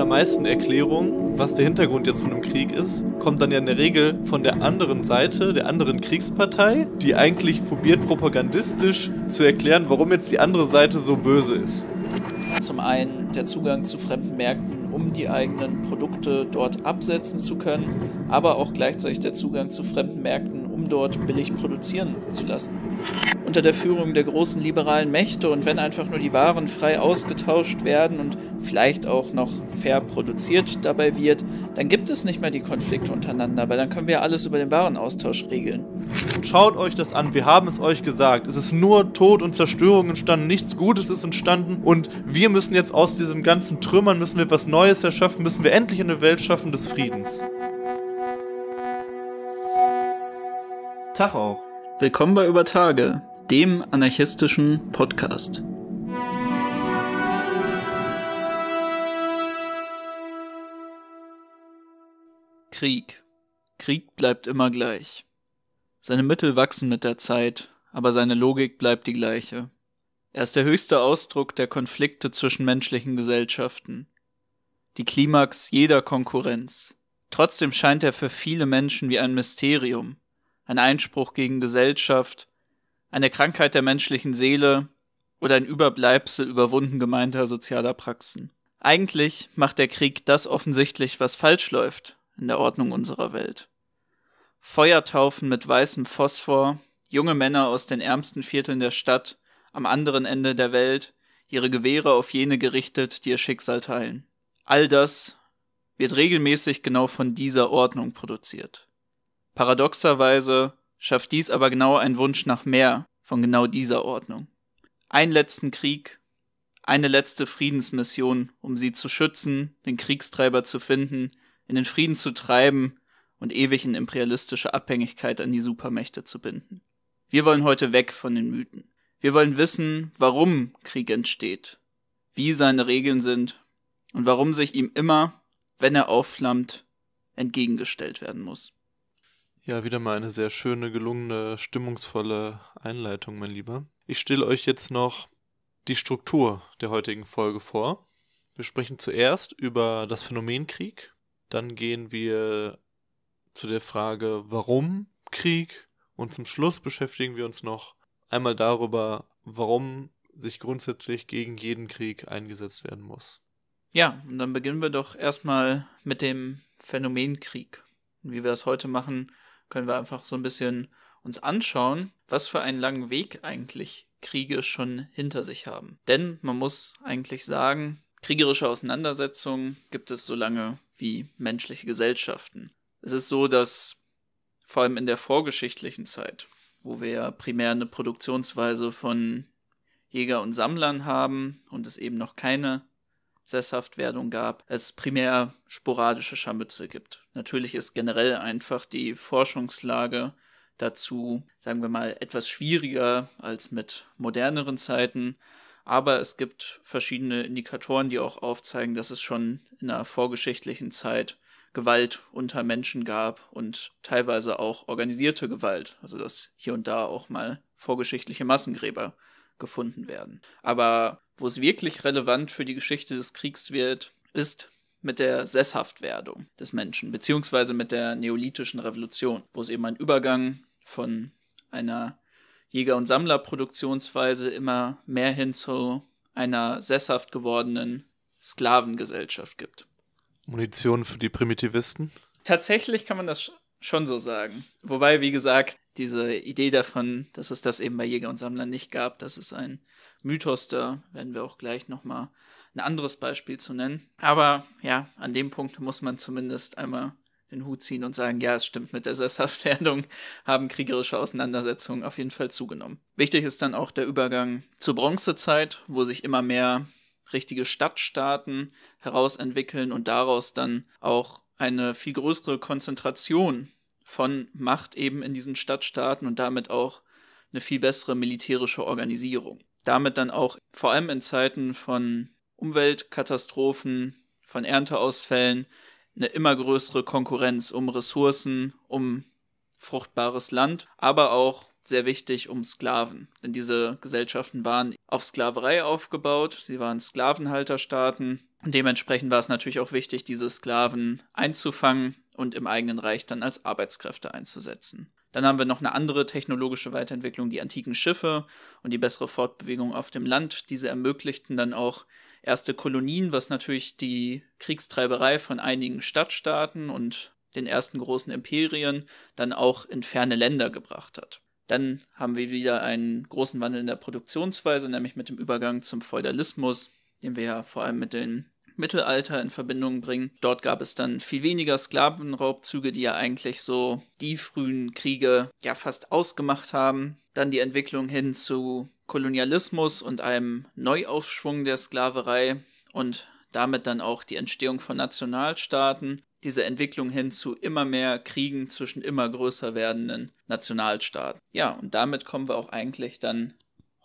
allermeisten Erklärungen, was der Hintergrund jetzt von einem Krieg ist, kommt dann ja in der Regel von der anderen Seite, der anderen Kriegspartei, die eigentlich probiert propagandistisch zu erklären, warum jetzt die andere Seite so böse ist. Zum einen der Zugang zu fremden Märkten, um die eigenen Produkte dort absetzen zu können, aber auch gleichzeitig der Zugang zu fremden Märkten, um dort billig produzieren zu lassen unter der Führung der großen liberalen Mächte und wenn einfach nur die Waren frei ausgetauscht werden und vielleicht auch noch fair produziert dabei wird, dann gibt es nicht mehr die Konflikte untereinander, weil dann können wir alles über den Warenaustausch regeln. Schaut euch das an, wir haben es euch gesagt. Es ist nur Tod und Zerstörung entstanden, nichts Gutes ist entstanden und wir müssen jetzt aus diesem ganzen Trümmern, müssen wir was Neues erschaffen, müssen wir endlich eine Welt schaffen des Friedens. Tag auch. Willkommen bei Über Tage, dem anarchistischen Podcast. Krieg. Krieg bleibt immer gleich. Seine Mittel wachsen mit der Zeit, aber seine Logik bleibt die gleiche. Er ist der höchste Ausdruck der Konflikte zwischen menschlichen Gesellschaften. Die Klimax jeder Konkurrenz. Trotzdem scheint er für viele Menschen wie ein Mysterium, ein Einspruch gegen Gesellschaft, eine Krankheit der menschlichen Seele oder ein Überbleibsel überwunden gemeinter sozialer Praxen. Eigentlich macht der Krieg das offensichtlich, was falsch läuft, in der Ordnung unserer Welt. Feuertaufen mit weißem Phosphor, junge Männer aus den ärmsten Vierteln der Stadt, am anderen Ende der Welt, ihre Gewehre auf jene gerichtet, die ihr Schicksal teilen. All das wird regelmäßig genau von dieser Ordnung produziert. Paradoxerweise schafft dies aber genau ein Wunsch nach mehr von genau dieser Ordnung. Einen letzten Krieg, eine letzte Friedensmission, um sie zu schützen, den Kriegstreiber zu finden, in den Frieden zu treiben und ewig in imperialistische Abhängigkeit an die Supermächte zu binden. Wir wollen heute weg von den Mythen. Wir wollen wissen, warum Krieg entsteht, wie seine Regeln sind und warum sich ihm immer, wenn er aufflammt, entgegengestellt werden muss. Ja, wieder mal eine sehr schöne, gelungene, stimmungsvolle Einleitung, mein Lieber. Ich stelle euch jetzt noch die Struktur der heutigen Folge vor. Wir sprechen zuerst über das Phänomen Krieg, dann gehen wir zu der Frage, warum Krieg? Und zum Schluss beschäftigen wir uns noch einmal darüber, warum sich grundsätzlich gegen jeden Krieg eingesetzt werden muss. Ja, und dann beginnen wir doch erstmal mit dem Phänomen Krieg. Wie wir das heute machen, können wir einfach so ein bisschen uns anschauen, was für einen langen Weg eigentlich Kriege schon hinter sich haben. Denn man muss eigentlich sagen, kriegerische Auseinandersetzungen gibt es so lange wie menschliche Gesellschaften. Es ist so, dass vor allem in der vorgeschichtlichen Zeit, wo wir ja primär eine Produktionsweise von Jäger und Sammlern haben und es eben noch keine Sesshaftwerdung gab, es primär sporadische Scharmütze gibt. Natürlich ist generell einfach die Forschungslage dazu, sagen wir mal, etwas schwieriger als mit moderneren Zeiten. Aber es gibt verschiedene Indikatoren, die auch aufzeigen, dass es schon in einer vorgeschichtlichen Zeit Gewalt unter Menschen gab und teilweise auch organisierte Gewalt, also dass hier und da auch mal vorgeschichtliche Massengräber gefunden werden. Aber wo es wirklich relevant für die Geschichte des Kriegs wird, ist mit der Sesshaftwerdung des Menschen, beziehungsweise mit der Neolithischen Revolution, wo es eben einen Übergang von einer Jäger- und Sammlerproduktionsweise immer mehr hin zu einer sesshaft gewordenen Sklavengesellschaft gibt. Munition für die Primitivisten? Tatsächlich kann man das schon so sagen. Wobei, wie gesagt, diese Idee davon, dass es das eben bei Jäger und Sammlern nicht gab, das ist ein Mythos, da werden wir auch gleich nochmal ein anderes Beispiel zu nennen. Aber ja, an dem Punkt muss man zumindest einmal den Hut ziehen und sagen, ja, es stimmt, mit der Sesshaftwerdung haben kriegerische Auseinandersetzungen auf jeden Fall zugenommen. Wichtig ist dann auch der Übergang zur Bronzezeit, wo sich immer mehr richtige Stadtstaaten herausentwickeln und daraus dann auch eine viel größere Konzentration von Macht eben in diesen Stadtstaaten und damit auch eine viel bessere militärische Organisierung. Damit dann auch vor allem in Zeiten von Umweltkatastrophen, von Ernteausfällen, eine immer größere Konkurrenz um Ressourcen, um fruchtbares Land, aber auch sehr wichtig um Sklaven. Denn diese Gesellschaften waren auf Sklaverei aufgebaut, sie waren Sklavenhalterstaaten und dementsprechend war es natürlich auch wichtig, diese Sklaven einzufangen und im eigenen Reich dann als Arbeitskräfte einzusetzen. Dann haben wir noch eine andere technologische Weiterentwicklung, die antiken Schiffe und die bessere Fortbewegung auf dem Land. Diese ermöglichten dann auch erste Kolonien, was natürlich die Kriegstreiberei von einigen Stadtstaaten und den ersten großen Imperien dann auch in ferne Länder gebracht hat. Dann haben wir wieder einen großen Wandel in der Produktionsweise, nämlich mit dem Übergang zum Feudalismus, den wir ja vor allem mit den Mittelalter in Verbindung bringen. Dort gab es dann viel weniger Sklavenraubzüge, die ja eigentlich so die frühen Kriege ja fast ausgemacht haben. Dann die Entwicklung hin zu Kolonialismus und einem Neuaufschwung der Sklaverei und damit dann auch die Entstehung von Nationalstaaten, diese Entwicklung hin zu immer mehr Kriegen zwischen immer größer werdenden Nationalstaaten. Ja, und damit kommen wir auch eigentlich dann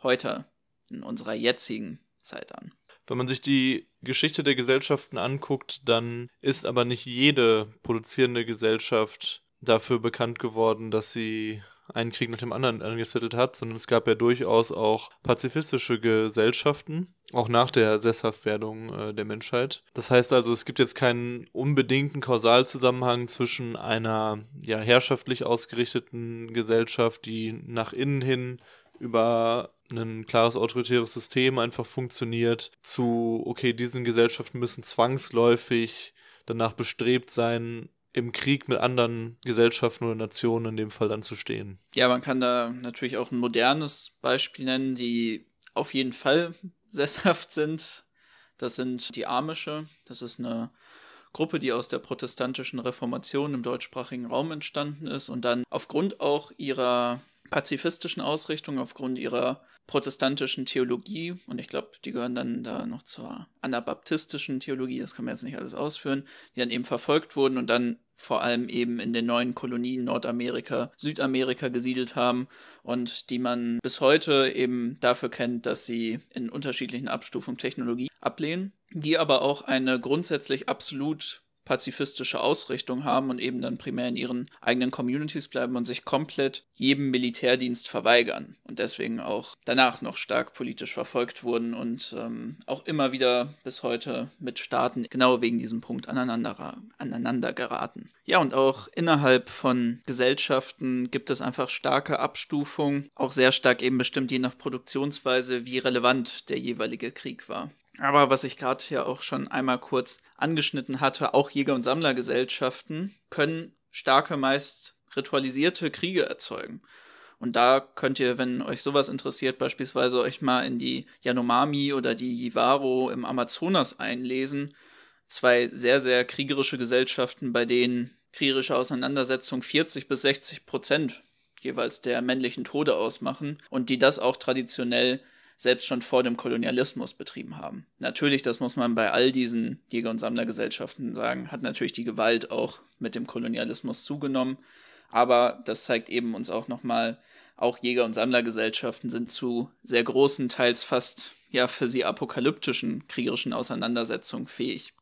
heute in unserer jetzigen Zeit an. Wenn man sich die Geschichte der Gesellschaften anguckt, dann ist aber nicht jede produzierende Gesellschaft dafür bekannt geworden, dass sie einen Krieg nach dem anderen angezettelt hat, sondern es gab ja durchaus auch pazifistische Gesellschaften, auch nach der Sesshaftwerdung äh, der Menschheit. Das heißt also, es gibt jetzt keinen unbedingten Kausalzusammenhang zwischen einer ja, herrschaftlich ausgerichteten Gesellschaft, die nach innen hin über ein klares autoritäres System einfach funktioniert, zu, okay, diesen Gesellschaften müssen zwangsläufig danach bestrebt sein, im Krieg mit anderen Gesellschaften oder Nationen in dem Fall dann zu stehen. Ja, man kann da natürlich auch ein modernes Beispiel nennen, die auf jeden Fall sesshaft sind. Das sind die Amische. Das ist eine Gruppe, die aus der protestantischen Reformation im deutschsprachigen Raum entstanden ist und dann aufgrund auch ihrer pazifistischen Ausrichtung, aufgrund ihrer protestantischen Theologie und ich glaube, die gehören dann da noch zur anabaptistischen Theologie, das kann man jetzt nicht alles ausführen, die dann eben verfolgt wurden und dann vor allem eben in den neuen Kolonien Nordamerika, Südamerika gesiedelt haben und die man bis heute eben dafür kennt, dass sie in unterschiedlichen Abstufungen Technologie ablehnen, die aber auch eine grundsätzlich absolut pazifistische Ausrichtung haben und eben dann primär in ihren eigenen Communities bleiben und sich komplett jedem Militärdienst verweigern und deswegen auch danach noch stark politisch verfolgt wurden und ähm, auch immer wieder bis heute mit Staaten genau wegen diesem Punkt aneinander, aneinander geraten. Ja, und auch innerhalb von Gesellschaften gibt es einfach starke Abstufungen, auch sehr stark eben bestimmt je nach Produktionsweise, wie relevant der jeweilige Krieg war. Aber was ich gerade ja auch schon einmal kurz angeschnitten hatte, auch Jäger- und Sammlergesellschaften können starke, meist ritualisierte Kriege erzeugen. Und da könnt ihr, wenn euch sowas interessiert, beispielsweise euch mal in die Yanomami oder die Yivaro im Amazonas einlesen. Zwei sehr, sehr kriegerische Gesellschaften, bei denen kriegerische Auseinandersetzungen 40 bis 60 Prozent jeweils der männlichen Tode ausmachen und die das auch traditionell selbst schon vor dem Kolonialismus betrieben haben. Natürlich, das muss man bei all diesen Jäger- und Sammlergesellschaften sagen, hat natürlich die Gewalt auch mit dem Kolonialismus zugenommen. Aber das zeigt eben uns auch nochmal, auch Jäger- und Sammlergesellschaften sind zu sehr großen, teils fast ja für sie apokalyptischen kriegerischen Auseinandersetzungen fähig.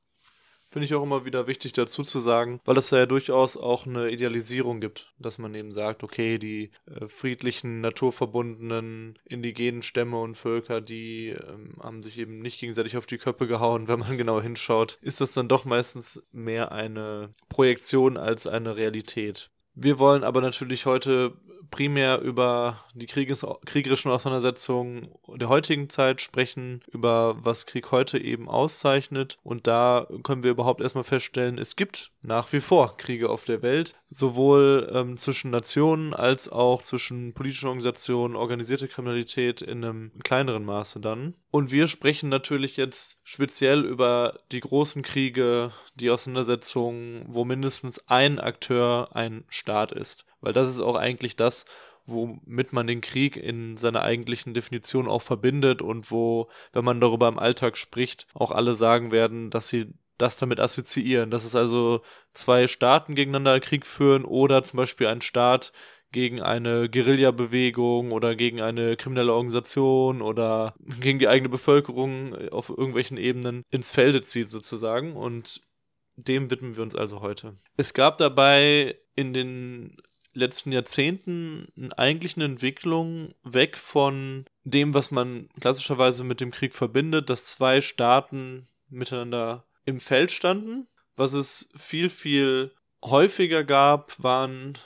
Finde ich auch immer wieder wichtig dazu zu sagen, weil es da ja durchaus auch eine Idealisierung gibt, dass man eben sagt, okay, die äh, friedlichen, naturverbundenen, indigenen Stämme und Völker, die ähm, haben sich eben nicht gegenseitig auf die Köpfe gehauen. Wenn man genau hinschaut, ist das dann doch meistens mehr eine Projektion als eine Realität. Wir wollen aber natürlich heute primär über die Krieges kriegerischen Auseinandersetzungen der heutigen Zeit sprechen, über was Krieg heute eben auszeichnet. Und da können wir überhaupt erstmal feststellen, es gibt nach wie vor Kriege auf der Welt, sowohl ähm, zwischen Nationen als auch zwischen politischen Organisationen, organisierte Kriminalität in einem kleineren Maße dann. Und wir sprechen natürlich jetzt speziell über die großen Kriege, die Auseinandersetzungen, wo mindestens ein Akteur ein Staat ist. Weil das ist auch eigentlich das, womit man den Krieg in seiner eigentlichen Definition auch verbindet und wo, wenn man darüber im Alltag spricht, auch alle sagen werden, dass sie das damit assoziieren, dass es also zwei Staaten gegeneinander Krieg führen oder zum Beispiel ein Staat gegen eine Guerilla-Bewegung oder gegen eine kriminelle Organisation oder gegen die eigene Bevölkerung auf irgendwelchen Ebenen ins Felde zieht sozusagen und dem widmen wir uns also heute. Es gab dabei in den letzten Jahrzehnten eigentlich eine Entwicklung weg von dem, was man klassischerweise mit dem Krieg verbindet, dass zwei Staaten miteinander im Feld standen. Was es viel, viel häufiger gab, waren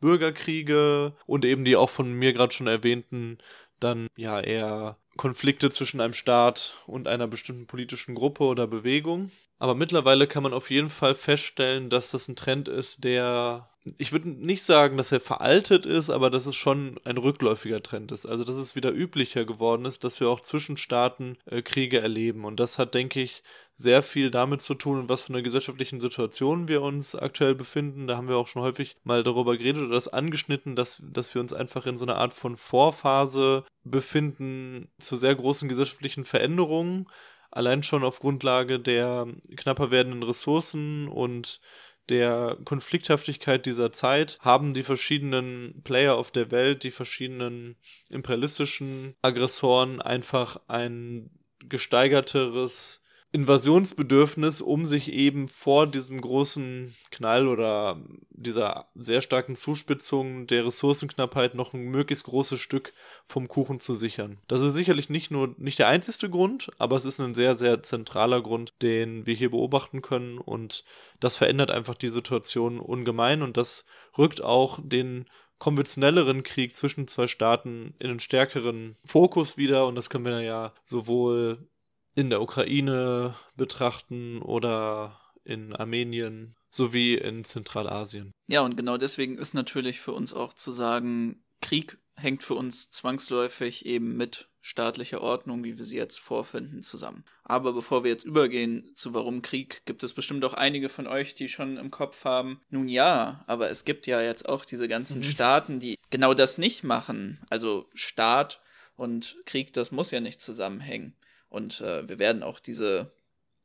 Bürgerkriege und eben die auch von mir gerade schon erwähnten, dann ja eher Konflikte zwischen einem Staat und einer bestimmten politischen Gruppe oder Bewegung. Aber mittlerweile kann man auf jeden Fall feststellen, dass das ein Trend ist, der ich würde nicht sagen, dass er veraltet ist, aber dass es schon ein rückläufiger Trend ist. Also dass es wieder üblicher geworden ist, dass wir auch zwischen Staaten äh, Kriege erleben. Und das hat, denke ich, sehr viel damit zu tun, was für eine gesellschaftlichen Situation wir uns aktuell befinden. Da haben wir auch schon häufig mal darüber geredet oder das angeschnitten, dass, dass wir uns einfach in so einer Art von Vorphase befinden zu sehr großen gesellschaftlichen Veränderungen. Allein schon auf Grundlage der knapper werdenden Ressourcen und der Konflikthaftigkeit dieser Zeit haben die verschiedenen Player auf der Welt, die verschiedenen imperialistischen Aggressoren einfach ein gesteigerteres Invasionsbedürfnis, um sich eben vor diesem großen Knall oder dieser sehr starken Zuspitzung der Ressourcenknappheit noch ein möglichst großes Stück vom Kuchen zu sichern. Das ist sicherlich nicht nur nicht der einzigste Grund, aber es ist ein sehr, sehr zentraler Grund, den wir hier beobachten können und das verändert einfach die Situation ungemein und das rückt auch den konventionelleren Krieg zwischen zwei Staaten in einen stärkeren Fokus wieder und das können wir ja sowohl in der Ukraine betrachten oder in Armenien sowie in Zentralasien. Ja, und genau deswegen ist natürlich für uns auch zu sagen, Krieg hängt für uns zwangsläufig eben mit staatlicher Ordnung, wie wir sie jetzt vorfinden, zusammen. Aber bevor wir jetzt übergehen zu warum Krieg, gibt es bestimmt auch einige von euch, die schon im Kopf haben, nun ja, aber es gibt ja jetzt auch diese ganzen mhm. Staaten, die genau das nicht machen. Also Staat und Krieg, das muss ja nicht zusammenhängen. Und äh, wir werden auch diese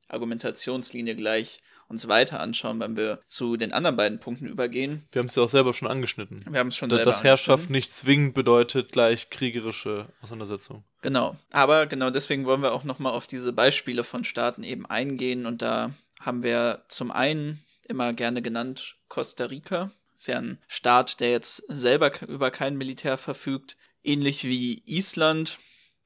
Argumentationslinie gleich uns weiter anschauen, wenn wir zu den anderen beiden Punkten übergehen. Wir haben es ja auch selber schon angeschnitten. Wir haben es schon da, selber Dass Herrschaft nicht zwingend bedeutet gleich kriegerische Auseinandersetzung. Genau. Aber genau deswegen wollen wir auch nochmal auf diese Beispiele von Staaten eben eingehen. Und da haben wir zum einen immer gerne genannt Costa Rica. Ist ja ein Staat, der jetzt selber über kein Militär verfügt. Ähnlich wie Island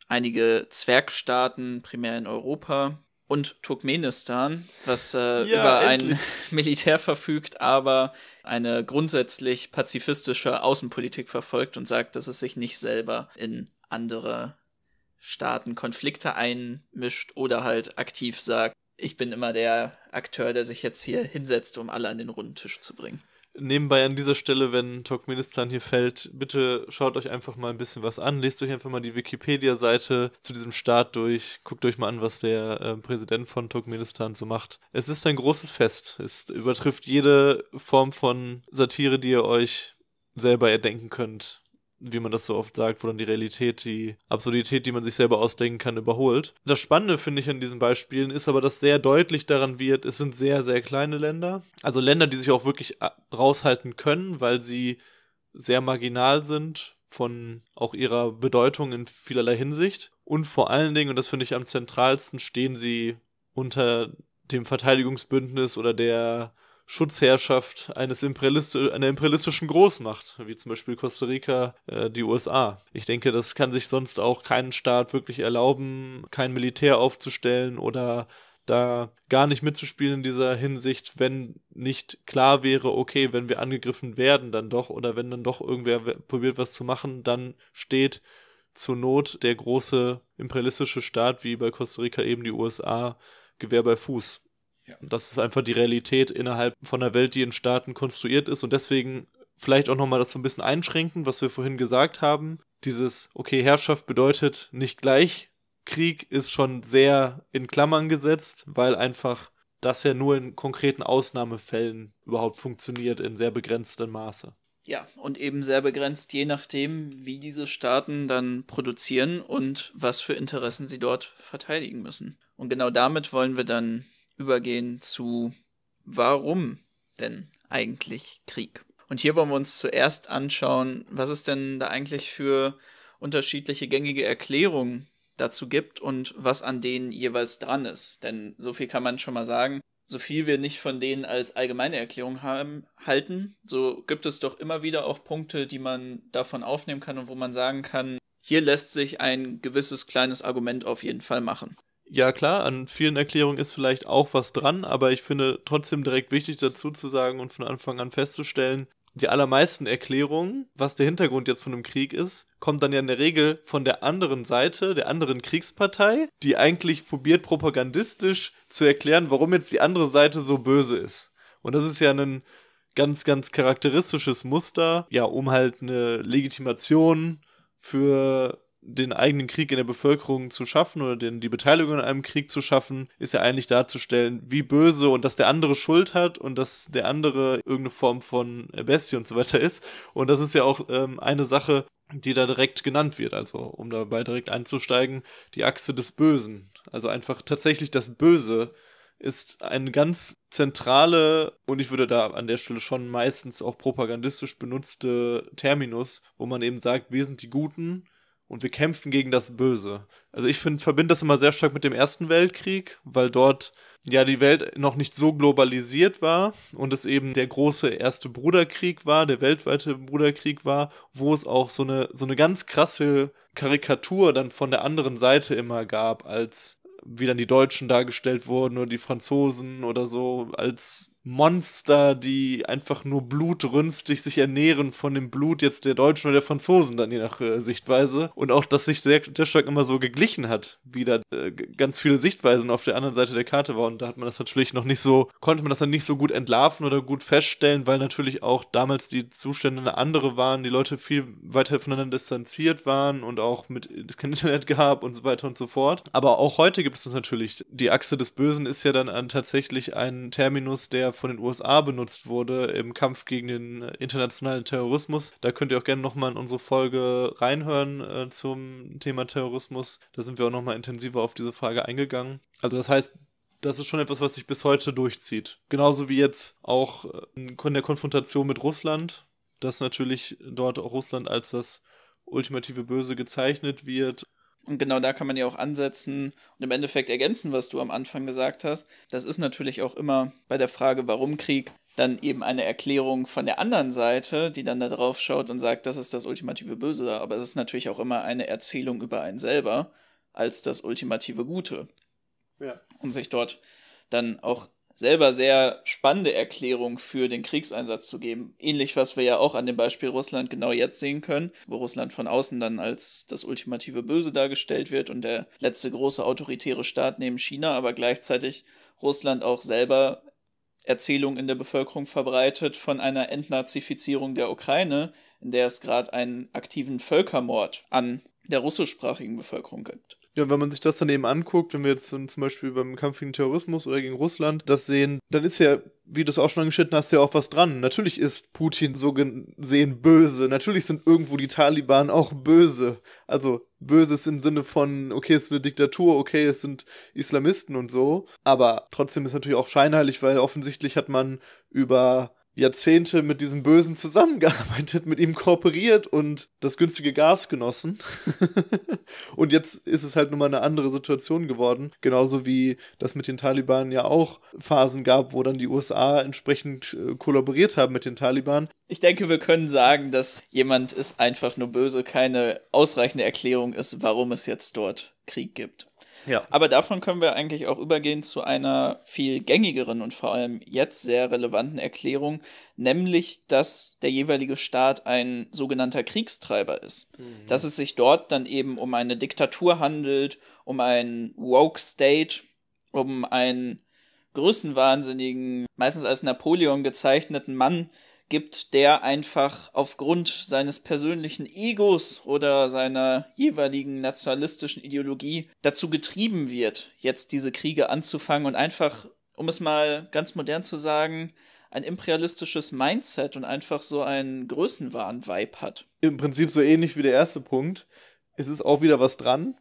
einige Zwergstaaten, primär in Europa, und Turkmenistan, was äh, ja, über endlich. ein Militär verfügt, aber eine grundsätzlich pazifistische Außenpolitik verfolgt und sagt, dass es sich nicht selber in andere Staaten Konflikte einmischt oder halt aktiv sagt, ich bin immer der Akteur, der sich jetzt hier hinsetzt, um alle an den runden Tisch zu bringen. Nebenbei an dieser Stelle, wenn Turkmenistan hier fällt, bitte schaut euch einfach mal ein bisschen was an. Lest euch einfach mal die Wikipedia-Seite zu diesem Staat durch. Guckt euch mal an, was der äh, Präsident von Turkmenistan so macht. Es ist ein großes Fest. Es übertrifft jede Form von Satire, die ihr euch selber erdenken könnt wie man das so oft sagt, wo dann die Realität die Absurdität, die man sich selber ausdenken kann, überholt. Das Spannende finde ich an diesen Beispielen ist aber, dass sehr deutlich daran wird, es sind sehr, sehr kleine Länder. Also Länder, die sich auch wirklich äh, raushalten können, weil sie sehr marginal sind von auch ihrer Bedeutung in vielerlei Hinsicht. Und vor allen Dingen, und das finde ich am zentralsten, stehen sie unter dem Verteidigungsbündnis oder der Schutzherrschaft eines imperialistisch, einer imperialistischen Großmacht, wie zum Beispiel Costa Rica, äh, die USA. Ich denke, das kann sich sonst auch keinen Staat wirklich erlauben, kein Militär aufzustellen oder da gar nicht mitzuspielen in dieser Hinsicht, wenn nicht klar wäre, okay, wenn wir angegriffen werden, dann doch, oder wenn dann doch irgendwer probiert, was zu machen, dann steht zur Not der große imperialistische Staat, wie bei Costa Rica eben die USA, Gewehr bei Fuß. Ja. Das ist einfach die Realität innerhalb von einer Welt, die in Staaten konstruiert ist und deswegen vielleicht auch nochmal das so ein bisschen einschränken, was wir vorhin gesagt haben. Dieses, okay, Herrschaft bedeutet nicht gleich. Krieg ist schon sehr in Klammern gesetzt, weil einfach das ja nur in konkreten Ausnahmefällen überhaupt funktioniert, in sehr begrenztem Maße. Ja, und eben sehr begrenzt, je nachdem, wie diese Staaten dann produzieren und was für Interessen sie dort verteidigen müssen. Und genau damit wollen wir dann übergehen zu warum denn eigentlich Krieg? Und hier wollen wir uns zuerst anschauen, was es denn da eigentlich für unterschiedliche gängige Erklärungen dazu gibt und was an denen jeweils dran ist. Denn so viel kann man schon mal sagen. So viel wir nicht von denen als allgemeine Erklärung haben, halten, so gibt es doch immer wieder auch Punkte, die man davon aufnehmen kann und wo man sagen kann, hier lässt sich ein gewisses kleines Argument auf jeden Fall machen ja klar, an vielen Erklärungen ist vielleicht auch was dran, aber ich finde trotzdem direkt wichtig dazu zu sagen und von Anfang an festzustellen, die allermeisten Erklärungen, was der Hintergrund jetzt von einem Krieg ist, kommt dann ja in der Regel von der anderen Seite, der anderen Kriegspartei, die eigentlich probiert propagandistisch zu erklären, warum jetzt die andere Seite so böse ist. Und das ist ja ein ganz, ganz charakteristisches Muster, ja, um halt eine Legitimation für den eigenen Krieg in der Bevölkerung zu schaffen oder den, die Beteiligung an einem Krieg zu schaffen, ist ja eigentlich darzustellen, wie böse und dass der andere Schuld hat und dass der andere irgendeine Form von Bestie und so weiter ist. Und das ist ja auch ähm, eine Sache, die da direkt genannt wird, also um dabei direkt einzusteigen, die Achse des Bösen. Also einfach tatsächlich das Böse ist eine ganz zentrale und ich würde da an der Stelle schon meistens auch propagandistisch benutzte Terminus, wo man eben sagt, wir sind die Guten und wir kämpfen gegen das Böse. Also ich finde, verbinde das immer sehr stark mit dem Ersten Weltkrieg, weil dort ja die Welt noch nicht so globalisiert war und es eben der große erste Bruderkrieg war, der weltweite Bruderkrieg war, wo es auch so eine, so eine ganz krasse Karikatur dann von der anderen Seite immer gab, als wie dann die Deutschen dargestellt wurden oder die Franzosen oder so als Monster, die einfach nur blutrünstig sich ernähren von dem Blut jetzt der Deutschen oder der Franzosen dann je nach äh, Sichtweise. Und auch, dass sich der sehr stark immer so geglichen hat, wie da äh, ganz viele Sichtweisen auf der anderen Seite der Karte waren. Und da hat man das natürlich noch nicht so, konnte man das dann nicht so gut entlarven oder gut feststellen, weil natürlich auch damals die Zustände eine andere waren, die Leute viel weiter voneinander distanziert waren und auch mit äh, kein Internet gab und so weiter und so fort. Aber auch heute gibt es das natürlich. Die Achse des Bösen ist ja dann an, äh, tatsächlich ein Terminus, der von den USA benutzt wurde im Kampf gegen den äh, internationalen Terrorismus. Da könnt ihr auch gerne nochmal in unsere Folge reinhören äh, zum Thema Terrorismus. Da sind wir auch nochmal intensiver auf diese Frage eingegangen. Also das heißt, das ist schon etwas, was sich bis heute durchzieht. Genauso wie jetzt auch äh, in der Konfrontation mit Russland, dass natürlich dort auch Russland als das ultimative Böse gezeichnet wird und genau da kann man ja auch ansetzen und im Endeffekt ergänzen, was du am Anfang gesagt hast. Das ist natürlich auch immer bei der Frage, warum Krieg, dann eben eine Erklärung von der anderen Seite, die dann da drauf schaut und sagt, das ist das ultimative Böse, aber es ist natürlich auch immer eine Erzählung über einen selber als das ultimative Gute. Ja. Und sich dort dann auch selber sehr spannende Erklärung für den Kriegseinsatz zu geben. Ähnlich, was wir ja auch an dem Beispiel Russland genau jetzt sehen können, wo Russland von außen dann als das ultimative Böse dargestellt wird und der letzte große autoritäre Staat neben China, aber gleichzeitig Russland auch selber Erzählungen in der Bevölkerung verbreitet von einer Entnazifizierung der Ukraine, in der es gerade einen aktiven Völkermord an der russischsprachigen Bevölkerung gibt. Ja, wenn man sich das dann eben anguckt, wenn wir jetzt zum Beispiel beim Kampf gegen Terrorismus oder gegen Russland das sehen, dann ist ja, wie du es auch schon angeschnitten hast, ja auch was dran. Natürlich ist Putin so gesehen böse. Natürlich sind irgendwo die Taliban auch böse. Also böses im Sinne von, okay, es ist eine Diktatur, okay, es sind Islamisten und so. Aber trotzdem ist natürlich auch scheinheilig, weil offensichtlich hat man über Jahrzehnte mit diesem Bösen zusammengearbeitet, mit ihm kooperiert und das günstige Gas genossen. und jetzt ist es halt nun mal eine andere Situation geworden. Genauso wie das mit den Taliban ja auch Phasen gab, wo dann die USA entsprechend äh, kollaboriert haben mit den Taliban. Ich denke, wir können sagen, dass jemand ist einfach nur böse, keine ausreichende Erklärung ist, warum es jetzt dort Krieg gibt. Ja. Aber davon können wir eigentlich auch übergehen zu einer viel gängigeren und vor allem jetzt sehr relevanten Erklärung, nämlich, dass der jeweilige Staat ein sogenannter Kriegstreiber ist. Mhm. Dass es sich dort dann eben um eine Diktatur handelt, um einen Woke State, um einen größenwahnsinnigen, meistens als Napoleon gezeichneten Mann, gibt, der einfach aufgrund seines persönlichen Egos oder seiner jeweiligen nationalistischen Ideologie dazu getrieben wird, jetzt diese Kriege anzufangen und einfach, um es mal ganz modern zu sagen, ein imperialistisches Mindset und einfach so einen Größenwahn-Vibe hat. Im Prinzip so ähnlich wie der erste Punkt. Es ist auch wieder was dran,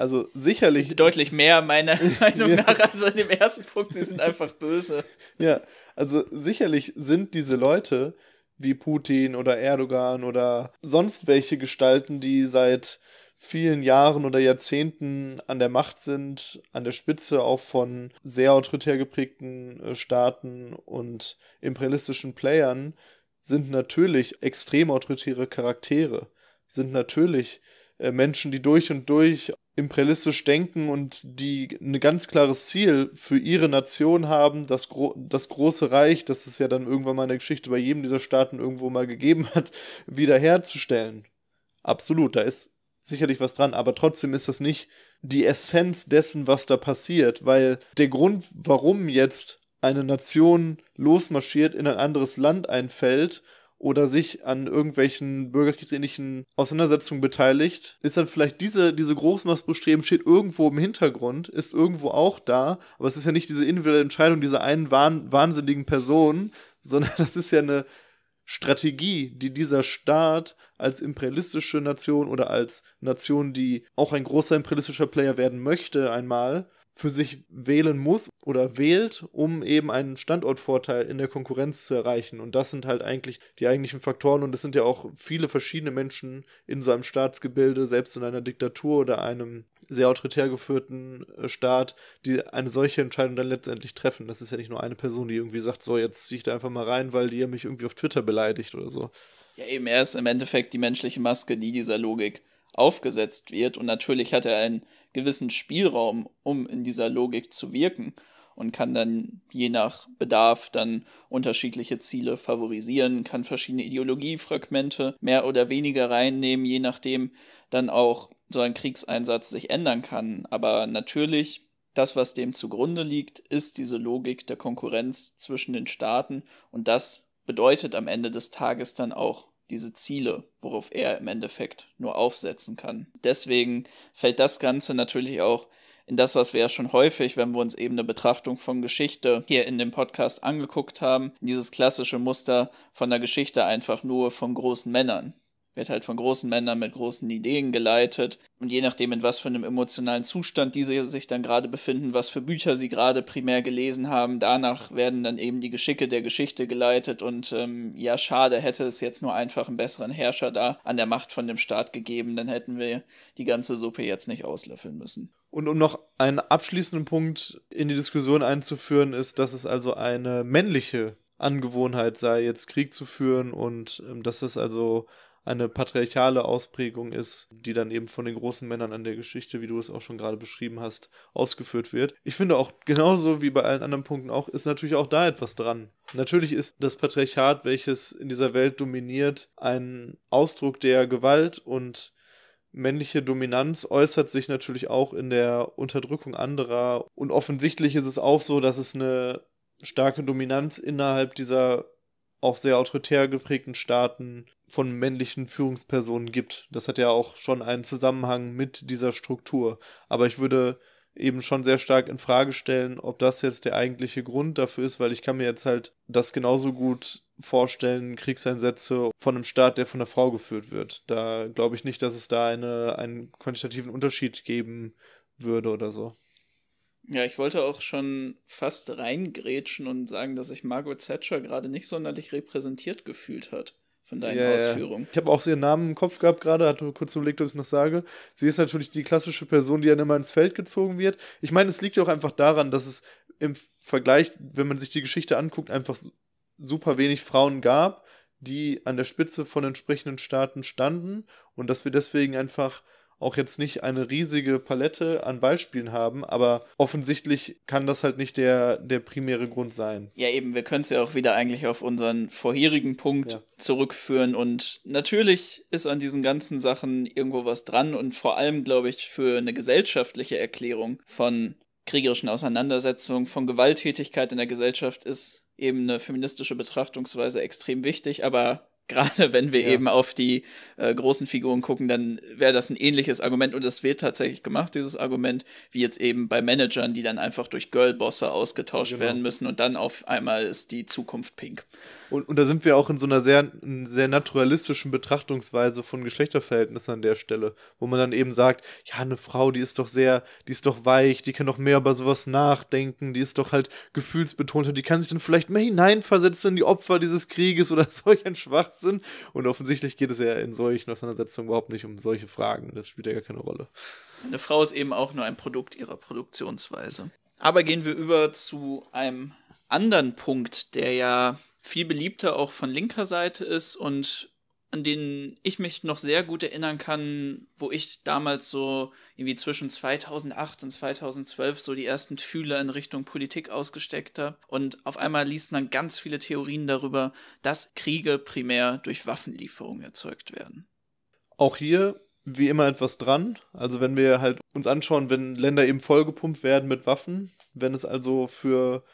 also sicherlich. Äh, deutlich mehr meiner Meinung nach als an dem ersten Punkt. Sie sind einfach böse. Ja, also sicherlich sind diese Leute wie Putin oder Erdogan oder sonst welche Gestalten, die seit vielen Jahren oder Jahrzehnten an der Macht sind, an der Spitze auch von sehr autoritär geprägten äh, Staaten und imperialistischen Playern, sind natürlich extrem autoritäre Charaktere, sind natürlich äh, Menschen, die durch und durch imperialistisch denken und die ein ganz klares Ziel für ihre Nation haben, das, Gro das große Reich, das es ja dann irgendwann mal in der Geschichte bei jedem dieser Staaten irgendwo mal gegeben hat, wiederherzustellen. Absolut, da ist sicherlich was dran, aber trotzdem ist das nicht die Essenz dessen, was da passiert, weil der Grund, warum jetzt eine Nation losmarschiert, in ein anderes Land einfällt oder sich an irgendwelchen bürgerkriegsähnlichen Auseinandersetzungen beteiligt, ist dann vielleicht diese, diese Großmachtbestreben steht irgendwo im Hintergrund, ist irgendwo auch da, aber es ist ja nicht diese individuelle Entscheidung dieser einen wahn, wahnsinnigen Person, sondern das ist ja eine Strategie, die dieser Staat als imperialistische Nation oder als Nation, die auch ein großer imperialistischer Player werden möchte, einmal für sich wählen muss oder wählt, um eben einen Standortvorteil in der Konkurrenz zu erreichen. Und das sind halt eigentlich die eigentlichen Faktoren und es sind ja auch viele verschiedene Menschen in so einem Staatsgebilde, selbst in einer Diktatur oder einem sehr autoritär geführten äh, Staat, die eine solche Entscheidung dann letztendlich treffen. Das ist ja nicht nur eine Person, die irgendwie sagt, so jetzt ziehe ich da einfach mal rein, weil die ja mich irgendwie auf Twitter beleidigt oder so. Ja, eben, er ist im Endeffekt die menschliche Maske, die dieser Logik aufgesetzt wird. Und natürlich hat er einen gewissen Spielraum, um in dieser Logik zu wirken und kann dann je nach Bedarf dann unterschiedliche Ziele favorisieren, kann verschiedene Ideologiefragmente mehr oder weniger reinnehmen, je nachdem dann auch so ein Kriegseinsatz sich ändern kann. Aber natürlich, das, was dem zugrunde liegt, ist diese Logik der Konkurrenz zwischen den Staaten und das bedeutet am Ende des Tages dann auch diese Ziele, worauf er im Endeffekt nur aufsetzen kann. Deswegen fällt das Ganze natürlich auch in das, was wir ja schon häufig, wenn wir uns eben eine Betrachtung von Geschichte hier in dem Podcast angeguckt haben, dieses klassische Muster von der Geschichte einfach nur von großen Männern wird halt von großen Männern mit großen Ideen geleitet. Und je nachdem, in was für einem emotionalen Zustand diese sich dann gerade befinden, was für Bücher sie gerade primär gelesen haben, danach werden dann eben die Geschicke der Geschichte geleitet. Und ähm, ja, schade, hätte es jetzt nur einfach einen besseren Herrscher da an der Macht von dem Staat gegeben, dann hätten wir die ganze Suppe jetzt nicht auslöffeln müssen. Und um noch einen abschließenden Punkt in die Diskussion einzuführen, ist, dass es also eine männliche Angewohnheit sei, jetzt Krieg zu führen und ähm, dass es also eine patriarchale Ausprägung ist, die dann eben von den großen Männern an der Geschichte, wie du es auch schon gerade beschrieben hast, ausgeführt wird. Ich finde auch genauso wie bei allen anderen Punkten auch, ist natürlich auch da etwas dran. Natürlich ist das Patriarchat, welches in dieser Welt dominiert, ein Ausdruck der Gewalt und männliche Dominanz äußert sich natürlich auch in der Unterdrückung anderer. Und offensichtlich ist es auch so, dass es eine starke Dominanz innerhalb dieser auch sehr autoritär geprägten Staaten von männlichen Führungspersonen gibt. Das hat ja auch schon einen Zusammenhang mit dieser Struktur. Aber ich würde eben schon sehr stark in Frage stellen, ob das jetzt der eigentliche Grund dafür ist, weil ich kann mir jetzt halt das genauso gut vorstellen, Kriegseinsätze von einem Staat, der von einer Frau geführt wird. Da glaube ich nicht, dass es da eine, einen quantitativen Unterschied geben würde oder so. Ja, ich wollte auch schon fast reingrätschen und sagen, dass sich Margaret Thatcher gerade nicht sonderlich repräsentiert gefühlt hat von deinen yeah, Ausführungen. Ich habe auch ihren Namen im Kopf gehabt gerade, hatte kurz überlegt, ob ich es noch sage. Sie ist natürlich die klassische Person, die dann immer ins Feld gezogen wird. Ich meine, es liegt ja auch einfach daran, dass es im Vergleich, wenn man sich die Geschichte anguckt, einfach super wenig Frauen gab, die an der Spitze von entsprechenden Staaten standen und dass wir deswegen einfach auch jetzt nicht eine riesige Palette an Beispielen haben, aber offensichtlich kann das halt nicht der, der primäre Grund sein. Ja, eben, wir können es ja auch wieder eigentlich auf unseren vorherigen Punkt ja. zurückführen und natürlich ist an diesen ganzen Sachen irgendwo was dran und vor allem, glaube ich, für eine gesellschaftliche Erklärung von kriegerischen Auseinandersetzungen, von Gewalttätigkeit in der Gesellschaft ist eben eine feministische Betrachtungsweise extrem wichtig, aber gerade wenn wir ja. eben auf die äh, großen Figuren gucken, dann wäre das ein ähnliches Argument und das wird tatsächlich gemacht, dieses Argument, wie jetzt eben bei Managern, die dann einfach durch Girlbosse ausgetauscht genau. werden müssen und dann auf einmal ist die Zukunft pink. Und, und da sind wir auch in so einer sehr, sehr naturalistischen Betrachtungsweise von Geschlechterverhältnissen an der Stelle, wo man dann eben sagt, ja, eine Frau, die ist doch sehr, die ist doch weich, die kann doch mehr über sowas nachdenken, die ist doch halt gefühlsbetonter, die kann sich dann vielleicht mehr hineinversetzen in die Opfer dieses Krieges oder solch ein Schwachsinn gefasst sind. Und offensichtlich geht es ja in solchen Auseinandersetzungen überhaupt nicht um solche Fragen. Das spielt ja gar keine Rolle. Eine Frau ist eben auch nur ein Produkt ihrer Produktionsweise. Aber gehen wir über zu einem anderen Punkt, der ja viel beliebter auch von linker Seite ist und an denen ich mich noch sehr gut erinnern kann, wo ich damals so irgendwie zwischen 2008 und 2012 so die ersten Fühler in Richtung Politik ausgesteckt habe. Und auf einmal liest man ganz viele Theorien darüber, dass Kriege primär durch Waffenlieferungen erzeugt werden. Auch hier wie immer etwas dran. Also wenn wir halt uns anschauen, wenn Länder eben vollgepumpt werden mit Waffen, wenn es also für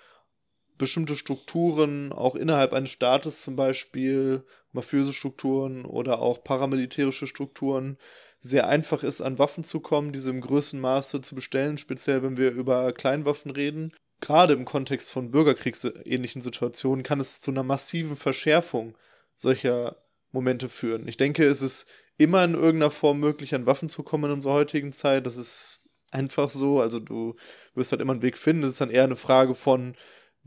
bestimmte Strukturen auch innerhalb eines Staates zum Beispiel, mafiöse Strukturen oder auch paramilitärische Strukturen, sehr einfach ist, an Waffen zu kommen, diese im größten Maße zu bestellen, speziell wenn wir über Kleinwaffen reden. Gerade im Kontext von bürgerkriegsähnlichen Situationen kann es zu einer massiven Verschärfung solcher Momente führen. Ich denke, es ist immer in irgendeiner Form möglich, an Waffen zu kommen in unserer heutigen Zeit. Das ist einfach so. Also du wirst halt immer einen Weg finden. Es ist dann eher eine Frage von,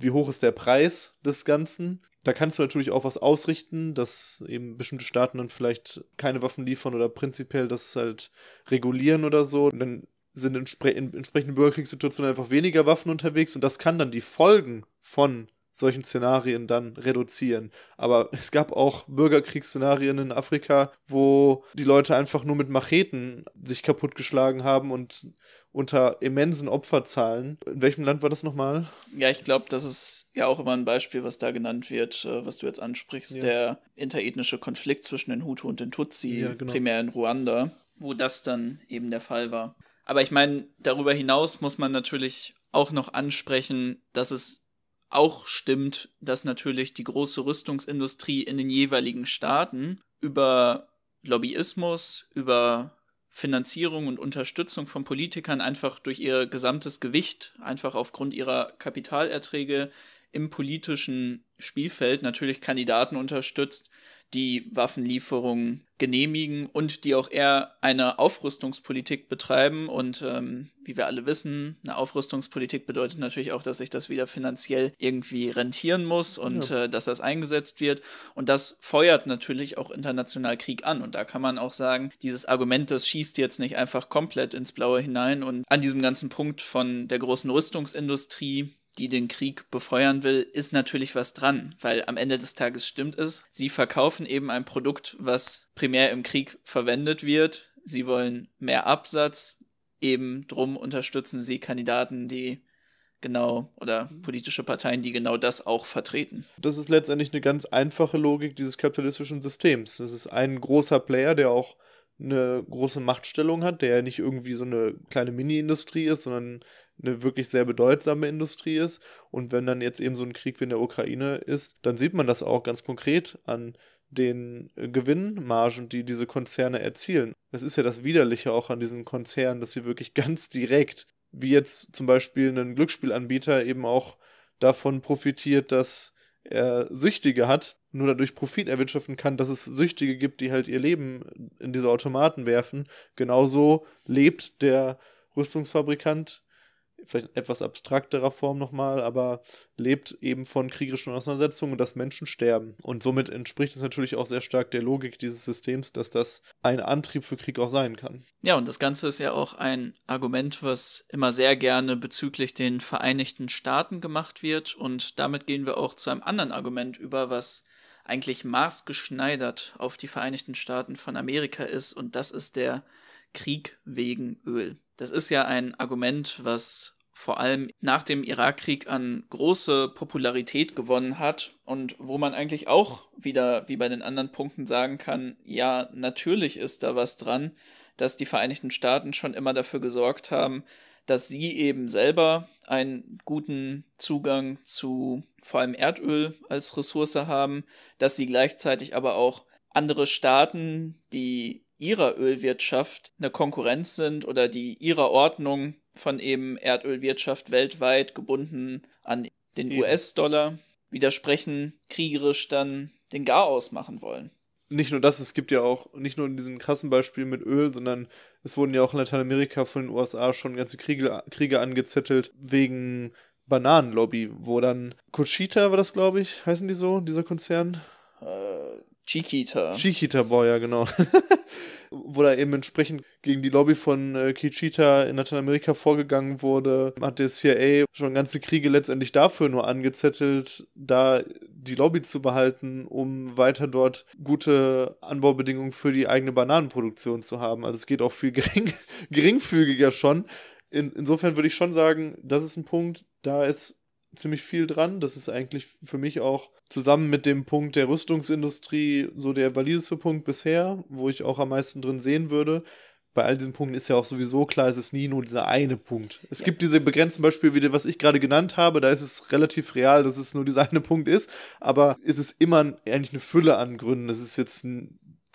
wie hoch ist der Preis des Ganzen. Da kannst du natürlich auch was ausrichten, dass eben bestimmte Staaten dann vielleicht keine Waffen liefern oder prinzipiell das halt regulieren oder so. Und dann sind in, in entsprechenden Bürgerkriegssituationen einfach weniger Waffen unterwegs und das kann dann die Folgen von solchen Szenarien dann reduzieren. Aber es gab auch Bürgerkriegsszenarien in Afrika, wo die Leute einfach nur mit Macheten sich kaputtgeschlagen haben und unter immensen Opferzahlen. In welchem Land war das nochmal? Ja, ich glaube, das ist ja auch immer ein Beispiel, was da genannt wird, äh, was du jetzt ansprichst, ja. der interethnische Konflikt zwischen den Hutu und den Tutsi, ja, genau. primär in Ruanda, wo das dann eben der Fall war. Aber ich meine, darüber hinaus muss man natürlich auch noch ansprechen, dass es auch stimmt, dass natürlich die große Rüstungsindustrie in den jeweiligen Staaten über Lobbyismus, über Finanzierung und Unterstützung von Politikern einfach durch ihr gesamtes Gewicht, einfach aufgrund ihrer Kapitalerträge im politischen Spielfeld natürlich Kandidaten unterstützt, die Waffenlieferungen genehmigen und die auch eher eine Aufrüstungspolitik betreiben. Und ähm, wie wir alle wissen, eine Aufrüstungspolitik bedeutet natürlich auch, dass sich das wieder finanziell irgendwie rentieren muss und ja. äh, dass das eingesetzt wird. Und das feuert natürlich auch international Krieg an. Und da kann man auch sagen, dieses Argument, das schießt jetzt nicht einfach komplett ins Blaue hinein. Und an diesem ganzen Punkt von der großen Rüstungsindustrie, die den Krieg befeuern will, ist natürlich was dran, weil am Ende des Tages stimmt es. Sie verkaufen eben ein Produkt, was primär im Krieg verwendet wird. Sie wollen mehr Absatz. Eben drum unterstützen sie Kandidaten, die genau oder politische Parteien, die genau das auch vertreten. Das ist letztendlich eine ganz einfache Logik dieses kapitalistischen Systems. Das ist ein großer Player, der auch eine große Machtstellung hat, der ja nicht irgendwie so eine kleine Mini-Industrie ist, sondern eine wirklich sehr bedeutsame Industrie ist. Und wenn dann jetzt eben so ein Krieg wie in der Ukraine ist, dann sieht man das auch ganz konkret an den äh, Gewinnmargen, die diese Konzerne erzielen. Das ist ja das Widerliche auch an diesen Konzernen, dass sie wirklich ganz direkt, wie jetzt zum Beispiel ein Glücksspielanbieter eben auch davon profitiert, dass er Süchtige hat, nur dadurch Profit erwirtschaften kann, dass es Süchtige gibt, die halt ihr Leben in diese Automaten werfen. Genauso lebt der Rüstungsfabrikant vielleicht in etwas abstrakterer Form nochmal, aber lebt eben von kriegerischen Auseinandersetzungen und dass Menschen sterben. Und somit entspricht es natürlich auch sehr stark der Logik dieses Systems, dass das ein Antrieb für Krieg auch sein kann. Ja, und das Ganze ist ja auch ein Argument, was immer sehr gerne bezüglich den Vereinigten Staaten gemacht wird. Und damit gehen wir auch zu einem anderen Argument über, was eigentlich maßgeschneidert auf die Vereinigten Staaten von Amerika ist. Und das ist der Krieg wegen Öl. Das ist ja ein Argument, was vor allem nach dem Irakkrieg an große Popularität gewonnen hat und wo man eigentlich auch wieder, wie bei den anderen Punkten, sagen kann, ja, natürlich ist da was dran, dass die Vereinigten Staaten schon immer dafür gesorgt haben, dass sie eben selber einen guten Zugang zu vor allem Erdöl als Ressource haben, dass sie gleichzeitig aber auch andere Staaten, die ihrer Ölwirtschaft eine Konkurrenz sind oder die ihrer Ordnung von eben Erdölwirtschaft weltweit gebunden an den US-Dollar widersprechen, kriegerisch dann den Garaus machen wollen. Nicht nur das, es gibt ja auch nicht nur in diesen krassen Beispiel mit Öl, sondern es wurden ja auch in Lateinamerika von den USA schon ganze Kriege, Kriege angezettelt wegen Bananenlobby, wo dann Cochita war das, glaube ich, heißen die so, dieser Konzern? Äh, Chiquita. Chiquita Boy, ja, genau. Wo da eben entsprechend gegen die Lobby von äh, Kichita in Lateinamerika vorgegangen wurde, hat der CIA schon ganze Kriege letztendlich dafür nur angezettelt, da die Lobby zu behalten, um weiter dort gute Anbaubedingungen für die eigene Bananenproduktion zu haben. Also es geht auch viel gering, geringfügiger schon. In, insofern würde ich schon sagen, das ist ein Punkt, da ist ziemlich viel dran. Das ist eigentlich für mich auch zusammen mit dem Punkt der Rüstungsindustrie so der valideste Punkt bisher, wo ich auch am meisten drin sehen würde. Bei all diesen Punkten ist ja auch sowieso klar, es ist nie nur dieser eine Punkt. Es ja. gibt diese begrenzten Beispiele, wie was ich gerade genannt habe, da ist es relativ real, dass es nur dieser eine Punkt ist, aber es ist immer eigentlich eine Fülle an Gründen. Es ist jetzt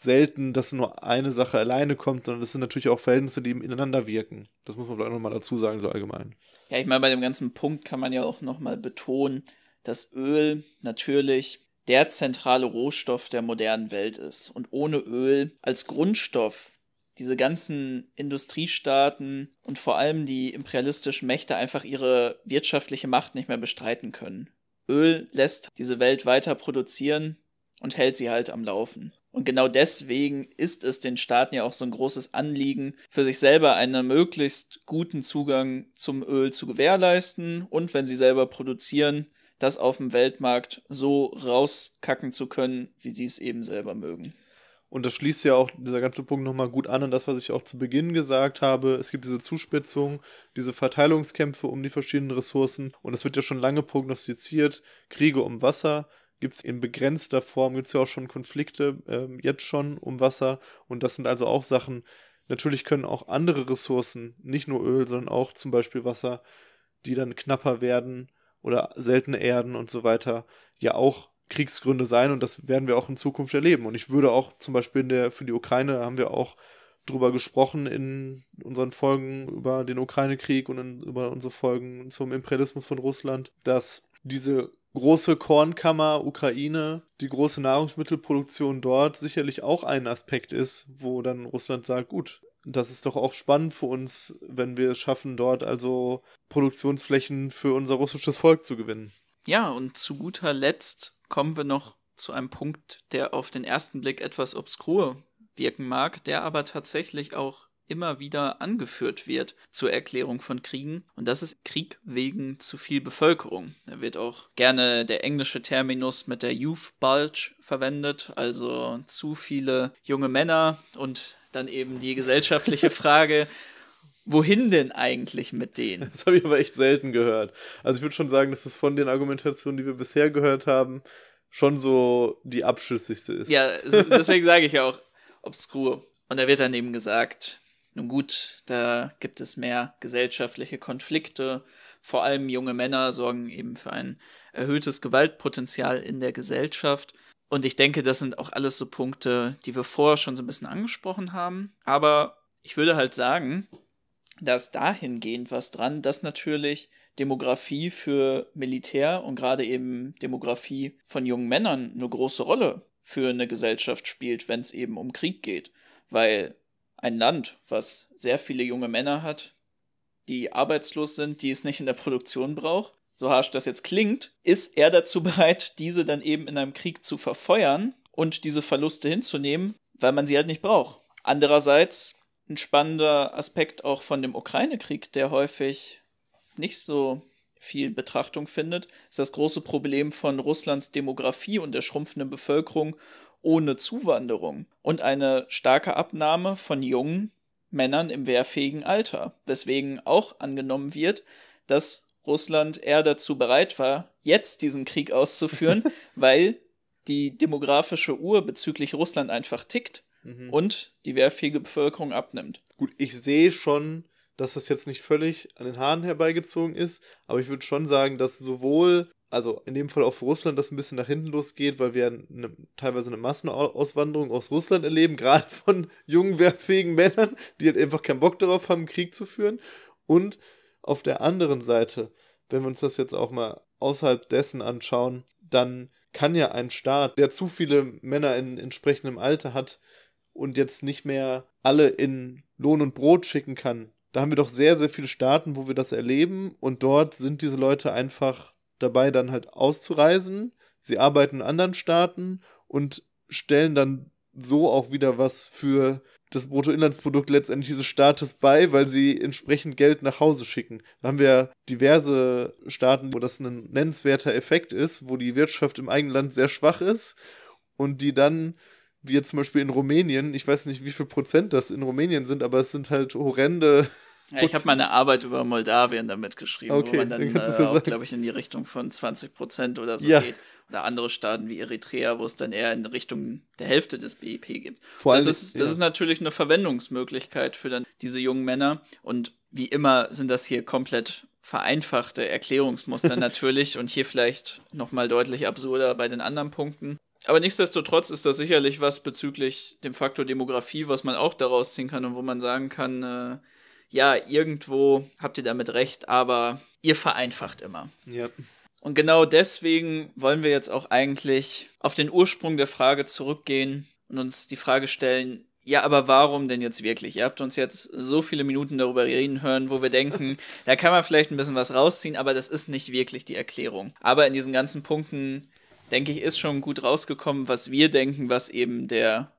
selten, dass nur eine Sache alleine kommt, sondern das sind natürlich auch Verhältnisse, die ineinander wirken. Das muss man vielleicht nochmal dazu sagen, so allgemein. Ja, ich meine, bei dem ganzen Punkt kann man ja auch nochmal betonen, dass Öl natürlich der zentrale Rohstoff der modernen Welt ist. Und ohne Öl als Grundstoff diese ganzen Industriestaaten und vor allem die imperialistischen Mächte einfach ihre wirtschaftliche Macht nicht mehr bestreiten können. Öl lässt diese Welt weiter produzieren und hält sie halt am Laufen. Und genau deswegen ist es den Staaten ja auch so ein großes Anliegen, für sich selber einen möglichst guten Zugang zum Öl zu gewährleisten und wenn sie selber produzieren, das auf dem Weltmarkt so rauskacken zu können, wie sie es eben selber mögen. Und das schließt ja auch dieser ganze Punkt nochmal gut an an das, was ich auch zu Beginn gesagt habe. Es gibt diese Zuspitzung, diese Verteilungskämpfe um die verschiedenen Ressourcen. Und es wird ja schon lange prognostiziert, Kriege um Wasser, gibt es in begrenzter Form, gibt es ja auch schon Konflikte ähm, jetzt schon um Wasser und das sind also auch Sachen, natürlich können auch andere Ressourcen, nicht nur Öl, sondern auch zum Beispiel Wasser, die dann knapper werden oder seltene Erden und so weiter, ja auch Kriegsgründe sein und das werden wir auch in Zukunft erleben. Und ich würde auch zum Beispiel in der, für die Ukraine haben wir auch drüber gesprochen in unseren Folgen über den Ukraine-Krieg und in, über unsere Folgen zum Imperialismus von Russland, dass diese große Kornkammer Ukraine, die große Nahrungsmittelproduktion dort sicherlich auch ein Aspekt ist, wo dann Russland sagt, gut, das ist doch auch spannend für uns, wenn wir es schaffen, dort also Produktionsflächen für unser russisches Volk zu gewinnen. Ja, und zu guter Letzt kommen wir noch zu einem Punkt, der auf den ersten Blick etwas obskur wirken mag, der aber tatsächlich auch immer wieder angeführt wird zur Erklärung von Kriegen. Und das ist Krieg wegen zu viel Bevölkerung. Da wird auch gerne der englische Terminus mit der Youth Bulge verwendet, also zu viele junge Männer und dann eben die gesellschaftliche Frage, wohin denn eigentlich mit denen? Das habe ich aber echt selten gehört. Also ich würde schon sagen, dass das von den Argumentationen, die wir bisher gehört haben, schon so die abschüssigste ist. Ja, deswegen sage ich ja auch obskur. Und da wird dann eben gesagt, nun gut, da gibt es mehr gesellschaftliche Konflikte. Vor allem junge Männer sorgen eben für ein erhöhtes Gewaltpotenzial in der Gesellschaft. Und ich denke, das sind auch alles so Punkte, die wir vorher schon so ein bisschen angesprochen haben. Aber ich würde halt sagen, dass dahingehend was dran, dass natürlich Demografie für Militär und gerade eben Demografie von jungen Männern eine große Rolle für eine Gesellschaft spielt, wenn es eben um Krieg geht. Weil ein Land, was sehr viele junge Männer hat, die arbeitslos sind, die es nicht in der Produktion braucht, so harsch das jetzt klingt, ist er dazu bereit, diese dann eben in einem Krieg zu verfeuern und diese Verluste hinzunehmen, weil man sie halt nicht braucht. Andererseits ein spannender Aspekt auch von dem Ukraine-Krieg, der häufig nicht so viel Betrachtung findet, ist das große Problem von Russlands Demografie und der schrumpfenden Bevölkerung ohne Zuwanderung und eine starke Abnahme von jungen Männern im wehrfähigen Alter, weswegen auch angenommen wird, dass Russland eher dazu bereit war, jetzt diesen Krieg auszuführen, weil die demografische Uhr bezüglich Russland einfach tickt mhm. und die wehrfähige Bevölkerung abnimmt. Gut, ich sehe schon, dass das jetzt nicht völlig an den Haaren herbeigezogen ist, aber ich würde schon sagen, dass sowohl also in dem Fall auf Russland, das ein bisschen nach hinten losgeht, weil wir eine, teilweise eine Massenauswanderung aus Russland erleben, gerade von jungen, wehrfähigen Männern, die halt einfach keinen Bock darauf haben, Krieg zu führen. Und auf der anderen Seite, wenn wir uns das jetzt auch mal außerhalb dessen anschauen, dann kann ja ein Staat, der zu viele Männer in entsprechendem Alter hat und jetzt nicht mehr alle in Lohn und Brot schicken kann, da haben wir doch sehr, sehr viele Staaten, wo wir das erleben und dort sind diese Leute einfach dabei, dann halt auszureisen. Sie arbeiten in anderen Staaten und stellen dann so auch wieder was für das Bruttoinlandsprodukt letztendlich dieses Staates bei, weil sie entsprechend Geld nach Hause schicken. Da haben wir diverse Staaten, wo das ein nennenswerter Effekt ist, wo die Wirtschaft im eigenen Land sehr schwach ist und die dann, wie jetzt zum Beispiel in Rumänien, ich weiß nicht, wie viel Prozent das in Rumänien sind, aber es sind halt horrende ja, ich habe meine Arbeit über Moldawien damit geschrieben, okay, wo man dann, dann äh, ja glaube ich, in die Richtung von 20 Prozent oder so ja. geht. Oder andere Staaten wie Eritrea, wo es dann eher in Richtung der Hälfte des BIP gibt. Vor das ist, das ist natürlich eine Verwendungsmöglichkeit für dann diese jungen Männer. Und wie immer sind das hier komplett vereinfachte Erklärungsmuster natürlich und hier vielleicht nochmal deutlich absurder bei den anderen Punkten. Aber nichtsdestotrotz ist das sicherlich was bezüglich dem Faktor Demografie, was man auch daraus ziehen kann und wo man sagen kann, äh, ja, irgendwo habt ihr damit recht, aber ihr vereinfacht immer. Ja. Und genau deswegen wollen wir jetzt auch eigentlich auf den Ursprung der Frage zurückgehen und uns die Frage stellen, ja, aber warum denn jetzt wirklich? Ihr habt uns jetzt so viele Minuten darüber reden hören, wo wir denken, da kann man vielleicht ein bisschen was rausziehen, aber das ist nicht wirklich die Erklärung. Aber in diesen ganzen Punkten, denke ich, ist schon gut rausgekommen, was wir denken, was eben der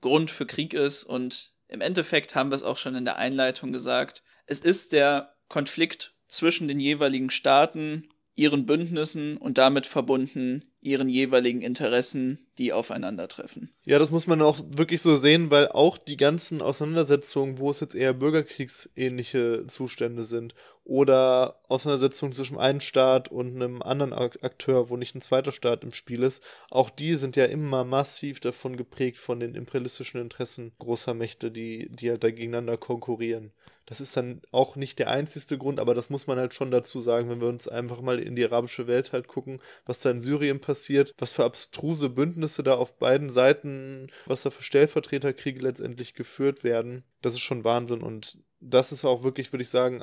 Grund für Krieg ist und im Endeffekt haben wir es auch schon in der Einleitung gesagt. Es ist der Konflikt zwischen den jeweiligen Staaten, ihren Bündnissen und damit verbunden ihren jeweiligen Interessen, die aufeinandertreffen. Ja, das muss man auch wirklich so sehen, weil auch die ganzen Auseinandersetzungen, wo es jetzt eher bürgerkriegsähnliche Zustände sind oder Auseinandersetzungen zwischen einem Staat und einem anderen Akteur, wo nicht ein zweiter Staat im Spiel ist, auch die sind ja immer massiv davon geprägt von den imperialistischen Interessen großer Mächte, die, die halt da gegeneinander konkurrieren. Das ist dann auch nicht der einzigste Grund, aber das muss man halt schon dazu sagen, wenn wir uns einfach mal in die arabische Welt halt gucken, was da in Syrien passiert, was für abstruse Bündnisse da auf beiden Seiten, was da für Stellvertreterkriege letztendlich geführt werden. Das ist schon Wahnsinn und das ist auch wirklich, würde ich sagen,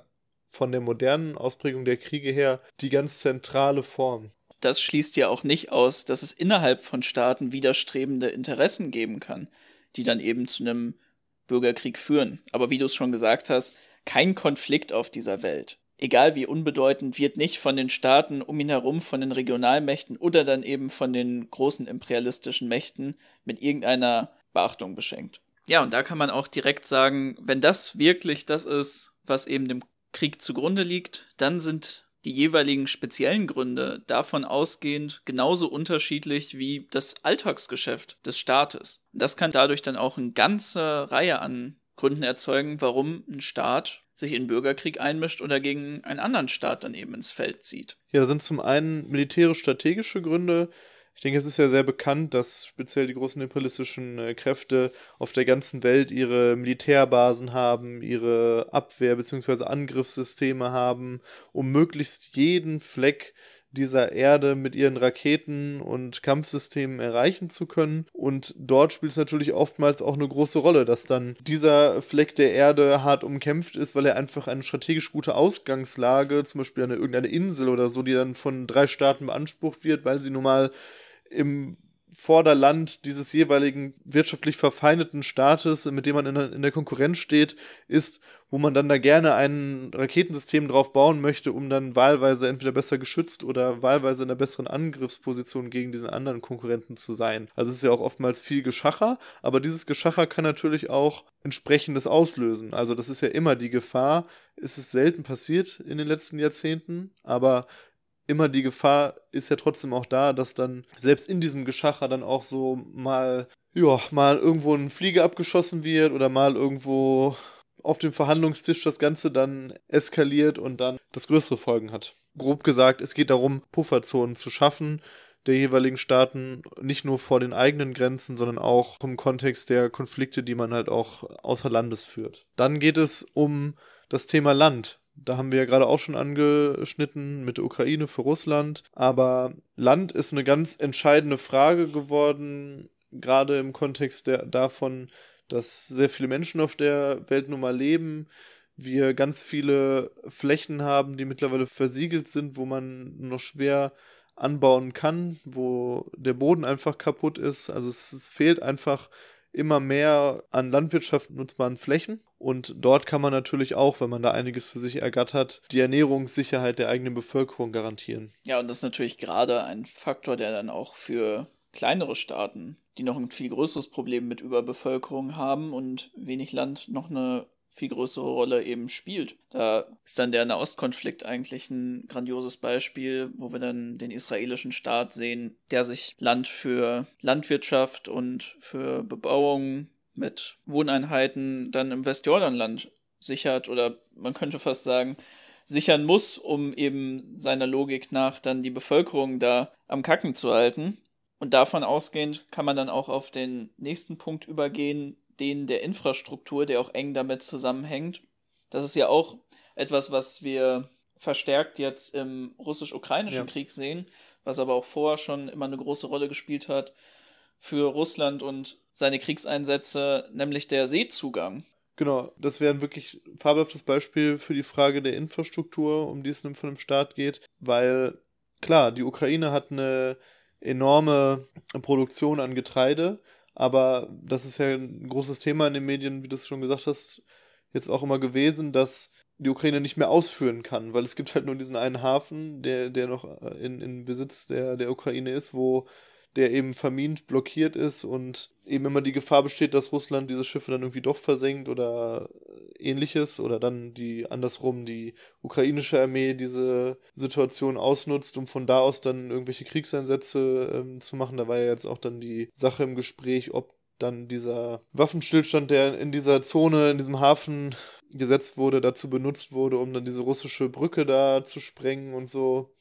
von der modernen Ausprägung der Kriege her die ganz zentrale Form. Das schließt ja auch nicht aus, dass es innerhalb von Staaten widerstrebende Interessen geben kann, die dann eben zu einem Bürgerkrieg führen. Aber wie du es schon gesagt hast, kein Konflikt auf dieser Welt, egal wie unbedeutend, wird nicht von den Staaten um ihn herum, von den Regionalmächten oder dann eben von den großen imperialistischen Mächten mit irgendeiner Beachtung beschenkt. Ja, und da kann man auch direkt sagen, wenn das wirklich das ist, was eben dem Krieg zugrunde liegt, dann sind die jeweiligen speziellen Gründe davon ausgehend genauso unterschiedlich wie das Alltagsgeschäft des Staates. Das kann dadurch dann auch eine ganze Reihe an Gründen erzeugen, warum ein Staat sich in Bürgerkrieg einmischt oder gegen einen anderen Staat dann eben ins Feld zieht. Ja, sind zum einen militärisch-strategische Gründe, ich denke, es ist ja sehr bekannt, dass speziell die großen imperialistischen äh, Kräfte auf der ganzen Welt ihre Militärbasen haben, ihre Abwehr- bzw. Angriffssysteme haben, um möglichst jeden Fleck dieser Erde mit ihren Raketen und Kampfsystemen erreichen zu können. Und dort spielt es natürlich oftmals auch eine große Rolle, dass dann dieser Fleck der Erde hart umkämpft ist, weil er einfach eine strategisch gute Ausgangslage, zum Beispiel eine, irgendeine Insel oder so, die dann von drei Staaten beansprucht wird, weil sie nun mal im Vorderland dieses jeweiligen wirtschaftlich verfeindeten Staates, mit dem man in, der Konkurrenz steht, ist, wo man dann da gerne ein Raketensystem drauf bauen möchte, um dann wahlweise entweder besser geschützt oder wahlweise in einer besseren Angriffsposition gegen diesen anderen Konkurrenten zu sein. Also es ist ja auch oftmals viel Geschacher, aber dieses Geschacher kann natürlich auch entsprechendes auslösen. Also das ist ja immer die Gefahr. Es ist selten passiert in den letzten Jahrzehnten, aber immer die Gefahr ist ja trotzdem auch da, dass dann selbst in diesem Geschacher dann auch so mal, ja, mal irgendwo ein Flieger abgeschossen wird oder mal irgendwo auf dem Verhandlungstisch das Ganze dann eskaliert und dann das größere Folgen hat. Grob gesagt, es geht darum, Pufferzonen zu schaffen der jeweiligen Staaten, nicht nur vor den eigenen Grenzen, sondern auch im Kontext der Konflikte, die man halt auch außer Landes führt. Dann geht es um das Thema Land, da haben wir ja gerade auch schon angeschnitten mit der Ukraine für Russland. Aber Land ist eine ganz entscheidende Frage geworden, gerade im Kontext der, davon, dass sehr viele Menschen auf der Welt nun mal leben. Wir ganz viele Flächen haben, die mittlerweile versiegelt sind, wo man noch schwer anbauen kann, wo der Boden einfach kaputt ist. Also es, es fehlt einfach immer mehr an landwirtschaft nutzbaren Flächen. Und dort kann man natürlich auch, wenn man da einiges für sich ergattert, die Ernährungssicherheit der eigenen Bevölkerung garantieren. Ja, und das ist natürlich gerade ein Faktor, der dann auch für kleinere Staaten, die noch ein viel größeres Problem mit Überbevölkerung haben und wenig Land noch eine viel größere Rolle eben spielt. Da ist dann der Nahostkonflikt eigentlich ein grandioses Beispiel, wo wir dann den israelischen Staat sehen, der sich Land für Landwirtschaft und für Bebauung mit Wohneinheiten dann im Westjordanland sichert oder man könnte fast sagen, sichern muss, um eben seiner Logik nach dann die Bevölkerung da am Kacken zu halten. Und davon ausgehend kann man dann auch auf den nächsten Punkt übergehen, den der Infrastruktur, der auch eng damit zusammenhängt. Das ist ja auch etwas, was wir verstärkt jetzt im russisch-ukrainischen ja. Krieg sehen, was aber auch vorher schon immer eine große Rolle gespielt hat für Russland und seine Kriegseinsätze, nämlich der Seezugang. Genau, das wäre ein wirklich fabelhaftes Beispiel für die Frage der Infrastruktur, um die es von dem Staat geht, weil klar, die Ukraine hat eine enorme Produktion an Getreide, aber das ist ja ein großes Thema in den Medien, wie du es schon gesagt hast, jetzt auch immer gewesen, dass die Ukraine nicht mehr ausführen kann, weil es gibt halt nur diesen einen Hafen, der, der noch äh, in, in Besitz der, der Ukraine ist, wo der eben vermint blockiert ist und eben immer die Gefahr besteht, dass Russland diese Schiffe dann irgendwie doch versenkt oder ähnliches oder dann die andersrum die ukrainische Armee diese Situation ausnutzt, um von da aus dann irgendwelche Kriegseinsätze ähm, zu machen. Da war ja jetzt auch dann die Sache im Gespräch, ob dann dieser Waffenstillstand, der in dieser Zone, in diesem Hafen gesetzt wurde, dazu benutzt wurde, um dann diese russische Brücke da zu sprengen und so.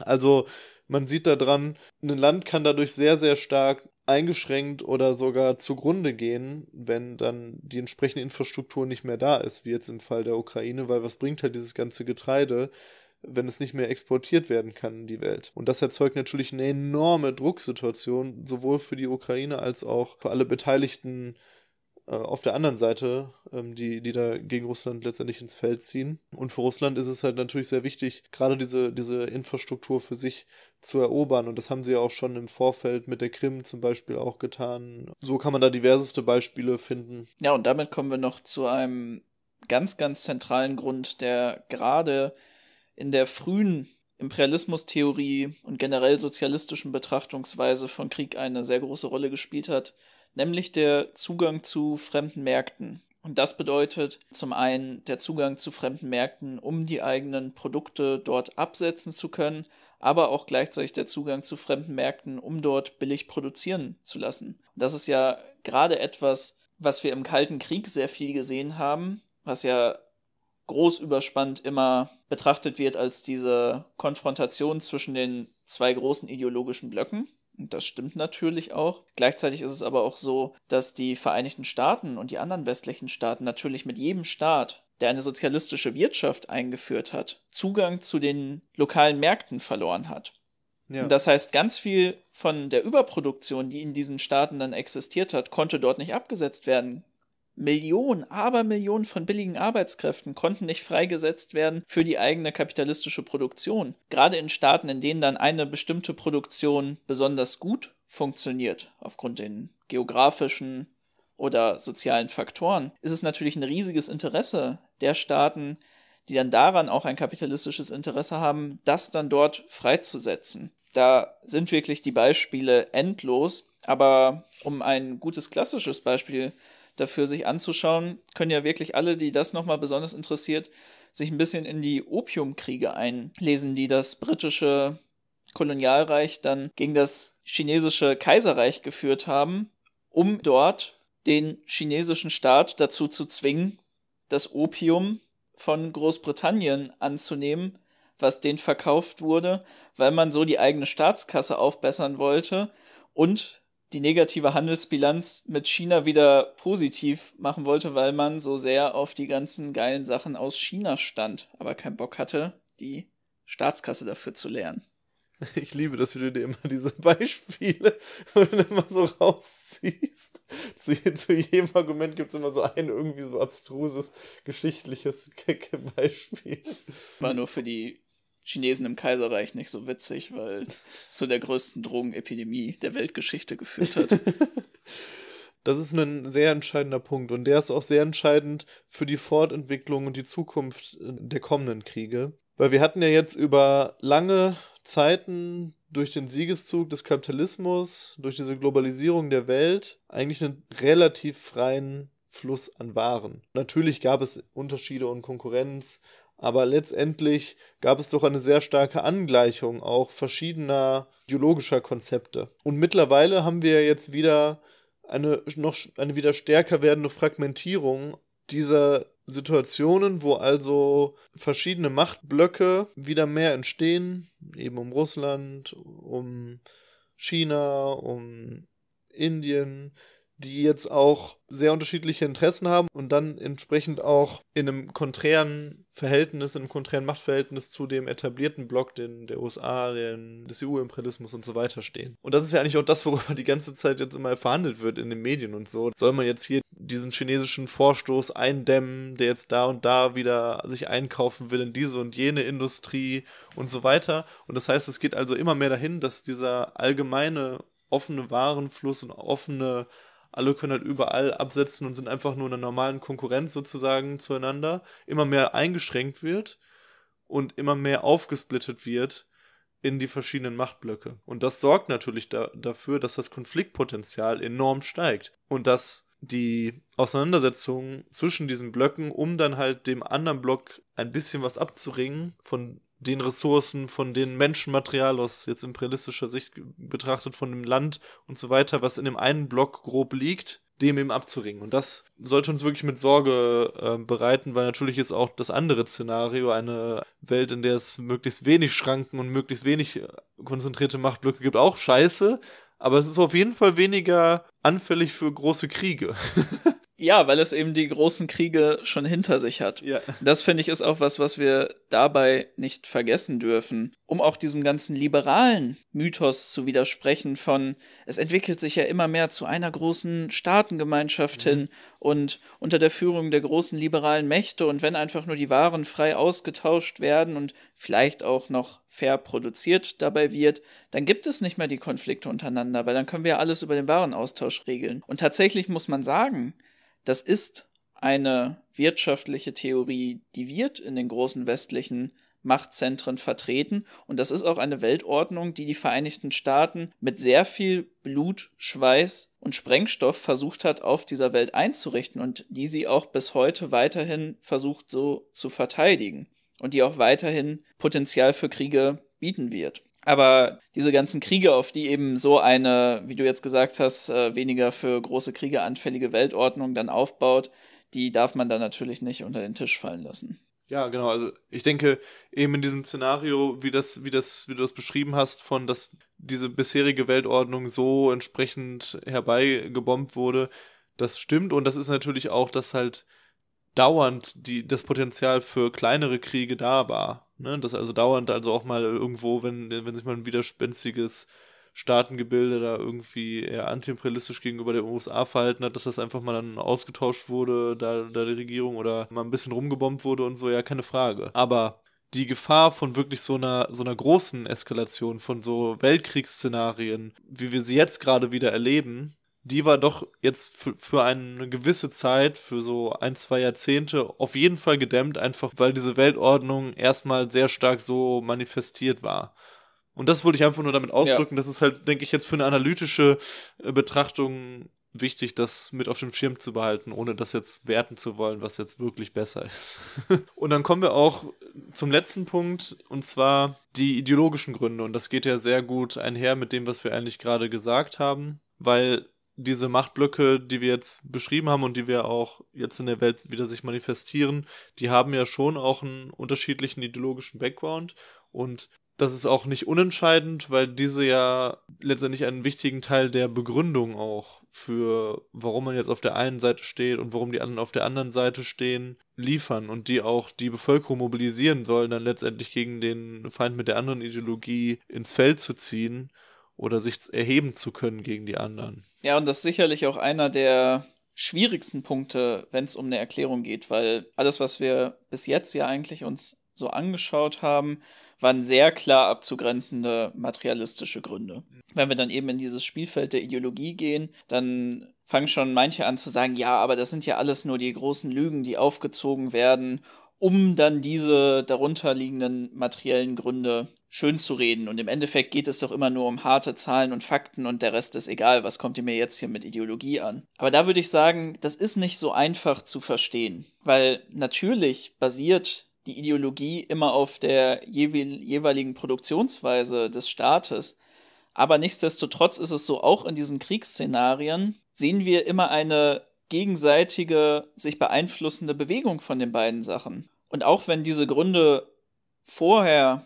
Also man sieht daran, ein Land kann dadurch sehr, sehr stark eingeschränkt oder sogar zugrunde gehen, wenn dann die entsprechende Infrastruktur nicht mehr da ist, wie jetzt im Fall der Ukraine, weil was bringt halt dieses ganze Getreide, wenn es nicht mehr exportiert werden kann in die Welt. Und das erzeugt natürlich eine enorme Drucksituation, sowohl für die Ukraine als auch für alle beteiligten äh, auf der anderen Seite, ähm, die, die da gegen Russland letztendlich ins Feld ziehen. Und für Russland ist es halt natürlich sehr wichtig, gerade diese, diese Infrastruktur für sich zu erobern. Und das haben sie ja auch schon im Vorfeld mit der Krim zum Beispiel auch getan. So kann man da diverseste Beispiele finden. Ja, und damit kommen wir noch zu einem ganz, ganz zentralen Grund, der gerade in der frühen Imperialismustheorie und generell sozialistischen Betrachtungsweise von Krieg eine sehr große Rolle gespielt hat nämlich der Zugang zu fremden Märkten. Und das bedeutet zum einen der Zugang zu fremden Märkten, um die eigenen Produkte dort absetzen zu können, aber auch gleichzeitig der Zugang zu fremden Märkten, um dort billig produzieren zu lassen. Und das ist ja gerade etwas, was wir im Kalten Krieg sehr viel gesehen haben, was ja groß überspannt immer betrachtet wird als diese Konfrontation zwischen den zwei großen ideologischen Blöcken. Das stimmt natürlich auch. Gleichzeitig ist es aber auch so, dass die Vereinigten Staaten und die anderen westlichen Staaten natürlich mit jedem Staat, der eine sozialistische Wirtschaft eingeführt hat, Zugang zu den lokalen Märkten verloren hat. Ja. Das heißt, ganz viel von der Überproduktion, die in diesen Staaten dann existiert hat, konnte dort nicht abgesetzt werden. Millionen, aber Millionen von billigen Arbeitskräften konnten nicht freigesetzt werden für die eigene kapitalistische Produktion. Gerade in Staaten, in denen dann eine bestimmte Produktion besonders gut funktioniert, aufgrund den geografischen oder sozialen Faktoren, ist es natürlich ein riesiges Interesse der Staaten, die dann daran auch ein kapitalistisches Interesse haben, das dann dort freizusetzen. Da sind wirklich die Beispiele endlos, aber um ein gutes klassisches Beispiel zu dafür sich anzuschauen, können ja wirklich alle, die das nochmal besonders interessiert, sich ein bisschen in die Opiumkriege einlesen, die das britische Kolonialreich dann gegen das chinesische Kaiserreich geführt haben, um dort den chinesischen Staat dazu zu zwingen, das Opium von Großbritannien anzunehmen, was den verkauft wurde, weil man so die eigene Staatskasse aufbessern wollte und die negative Handelsbilanz mit China wieder positiv machen wollte, weil man so sehr auf die ganzen geilen Sachen aus China stand, aber keinen Bock hatte, die Staatskasse dafür zu leeren. Ich liebe, das, wie du dir immer diese Beispiele immer so rausziehst. Zu, zu jedem Argument gibt es immer so ein irgendwie so abstruses geschichtliches Beispiel. War nur für die Chinesen im Kaiserreich nicht so witzig, weil es zu der größten Drogenepidemie der Weltgeschichte geführt hat. Das ist ein sehr entscheidender Punkt und der ist auch sehr entscheidend für die Fortentwicklung und die Zukunft äh, der kommenden Kriege. Weil wir hatten ja jetzt über lange Zeiten durch den Siegeszug des Kapitalismus, durch diese Globalisierung der Welt eigentlich einen relativ freien Fluss an Waren. Natürlich gab es Unterschiede und Konkurrenz aber letztendlich gab es doch eine sehr starke Angleichung auch verschiedener ideologischer Konzepte. Und mittlerweile haben wir jetzt wieder eine noch eine wieder stärker werdende Fragmentierung dieser Situationen, wo also verschiedene Machtblöcke wieder mehr entstehen, eben um Russland, um China, um Indien, die jetzt auch sehr unterschiedliche Interessen haben und dann entsprechend auch in einem konträren Verhältnis, im konträren Machtverhältnis zu dem etablierten Block, den der USA, den, des EU-Imperialismus und so weiter stehen. Und das ist ja eigentlich auch das, worüber die ganze Zeit jetzt immer verhandelt wird in den Medien und so. Soll man jetzt hier diesen chinesischen Vorstoß eindämmen, der jetzt da und da wieder sich einkaufen will in diese und jene Industrie und so weiter. Und das heißt, es geht also immer mehr dahin, dass dieser allgemeine offene Warenfluss und offene alle können halt überall absetzen und sind einfach nur in einer normalen Konkurrenz sozusagen zueinander. Immer mehr eingeschränkt wird und immer mehr aufgesplittet wird in die verschiedenen Machtblöcke. Und das sorgt natürlich da dafür, dass das Konfliktpotenzial enorm steigt und dass die Auseinandersetzungen zwischen diesen Blöcken, um dann halt dem anderen Block ein bisschen was abzuringen, von den Ressourcen, von den Menschenmaterial aus jetzt imperialistischer Sicht betrachtet, von dem Land und so weiter, was in dem einen Block grob liegt, dem eben abzuringen. Und das sollte uns wirklich mit Sorge äh, bereiten, weil natürlich ist auch das andere Szenario eine Welt, in der es möglichst wenig Schranken und möglichst wenig äh, konzentrierte Machtblöcke gibt, auch scheiße. Aber es ist auf jeden Fall weniger anfällig für große Kriege. Ja, weil es eben die großen Kriege schon hinter sich hat. Ja. Das finde ich ist auch was, was wir dabei nicht vergessen dürfen. Um auch diesem ganzen liberalen Mythos zu widersprechen von, es entwickelt sich ja immer mehr zu einer großen Staatengemeinschaft mhm. hin und unter der Führung der großen liberalen Mächte und wenn einfach nur die Waren frei ausgetauscht werden und vielleicht auch noch fair produziert dabei wird, dann gibt es nicht mehr die Konflikte untereinander, weil dann können wir ja alles über den Warenaustausch regeln. Und tatsächlich muss man sagen, das ist eine wirtschaftliche Theorie, die wird in den großen westlichen Machtzentren vertreten. Und das ist auch eine Weltordnung, die die Vereinigten Staaten mit sehr viel Blut, Schweiß und Sprengstoff versucht hat, auf dieser Welt einzurichten und die sie auch bis heute weiterhin versucht so zu verteidigen und die auch weiterhin Potenzial für Kriege bieten wird. Aber diese ganzen Kriege, auf die eben so eine, wie du jetzt gesagt hast, äh, weniger für große Kriege anfällige Weltordnung dann aufbaut, die darf man dann natürlich nicht unter den Tisch fallen lassen. Ja, genau. Also ich denke, eben in diesem Szenario, wie das, wie das, wie du das beschrieben hast, von dass diese bisherige Weltordnung so entsprechend herbeigebombt wurde, das stimmt. Und das ist natürlich auch, dass halt dauernd die, das Potenzial für kleinere Kriege da war. Ne? Dass also dauernd also auch mal irgendwo, wenn, wenn sich mal ein widerspenstiges Staatengebilde da irgendwie eher antiimperialistisch gegenüber den USA verhalten hat, dass das einfach mal dann ausgetauscht wurde, da, da die Regierung oder mal ein bisschen rumgebombt wurde und so, ja, keine Frage. Aber die Gefahr von wirklich so einer, so einer großen Eskalation, von so Weltkriegsszenarien, wie wir sie jetzt gerade wieder erleben, die war doch jetzt für, für eine gewisse Zeit, für so ein, zwei Jahrzehnte auf jeden Fall gedämmt, einfach weil diese Weltordnung erstmal sehr stark so manifestiert war. Und das wollte ich einfach nur damit ausdrücken. Ja. Das ist halt, denke ich, jetzt für eine analytische äh, Betrachtung wichtig, das mit auf dem Schirm zu behalten, ohne das jetzt werten zu wollen, was jetzt wirklich besser ist. und dann kommen wir auch zum letzten Punkt, und zwar die ideologischen Gründe. Und das geht ja sehr gut einher mit dem, was wir eigentlich gerade gesagt haben, weil diese Machtblöcke, die wir jetzt beschrieben haben und die wir auch jetzt in der Welt wieder sich manifestieren, die haben ja schon auch einen unterschiedlichen ideologischen Background und das ist auch nicht unentscheidend, weil diese ja letztendlich einen wichtigen Teil der Begründung auch für, warum man jetzt auf der einen Seite steht und warum die anderen auf der anderen Seite stehen, liefern und die auch die Bevölkerung mobilisieren sollen, dann letztendlich gegen den Feind mit der anderen Ideologie ins Feld zu ziehen oder sich erheben zu können gegen die anderen. Ja, und das ist sicherlich auch einer der schwierigsten Punkte, wenn es um eine Erklärung geht, weil alles, was wir bis jetzt ja eigentlich uns so angeschaut haben, waren sehr klar abzugrenzende materialistische Gründe. Wenn wir dann eben in dieses Spielfeld der Ideologie gehen, dann fangen schon manche an zu sagen, ja, aber das sind ja alles nur die großen Lügen, die aufgezogen werden, um dann diese darunterliegenden materiellen Gründe schön zu reden. Und im Endeffekt geht es doch immer nur um harte Zahlen und Fakten und der Rest ist egal. Was kommt ihr mir jetzt hier mit Ideologie an? Aber da würde ich sagen, das ist nicht so einfach zu verstehen, weil natürlich basiert die Ideologie immer auf der jeweiligen Produktionsweise des Staates. Aber nichtsdestotrotz ist es so, auch in diesen Kriegsszenarien sehen wir immer eine gegenseitige, sich beeinflussende Bewegung von den beiden Sachen. Und auch wenn diese Gründe vorher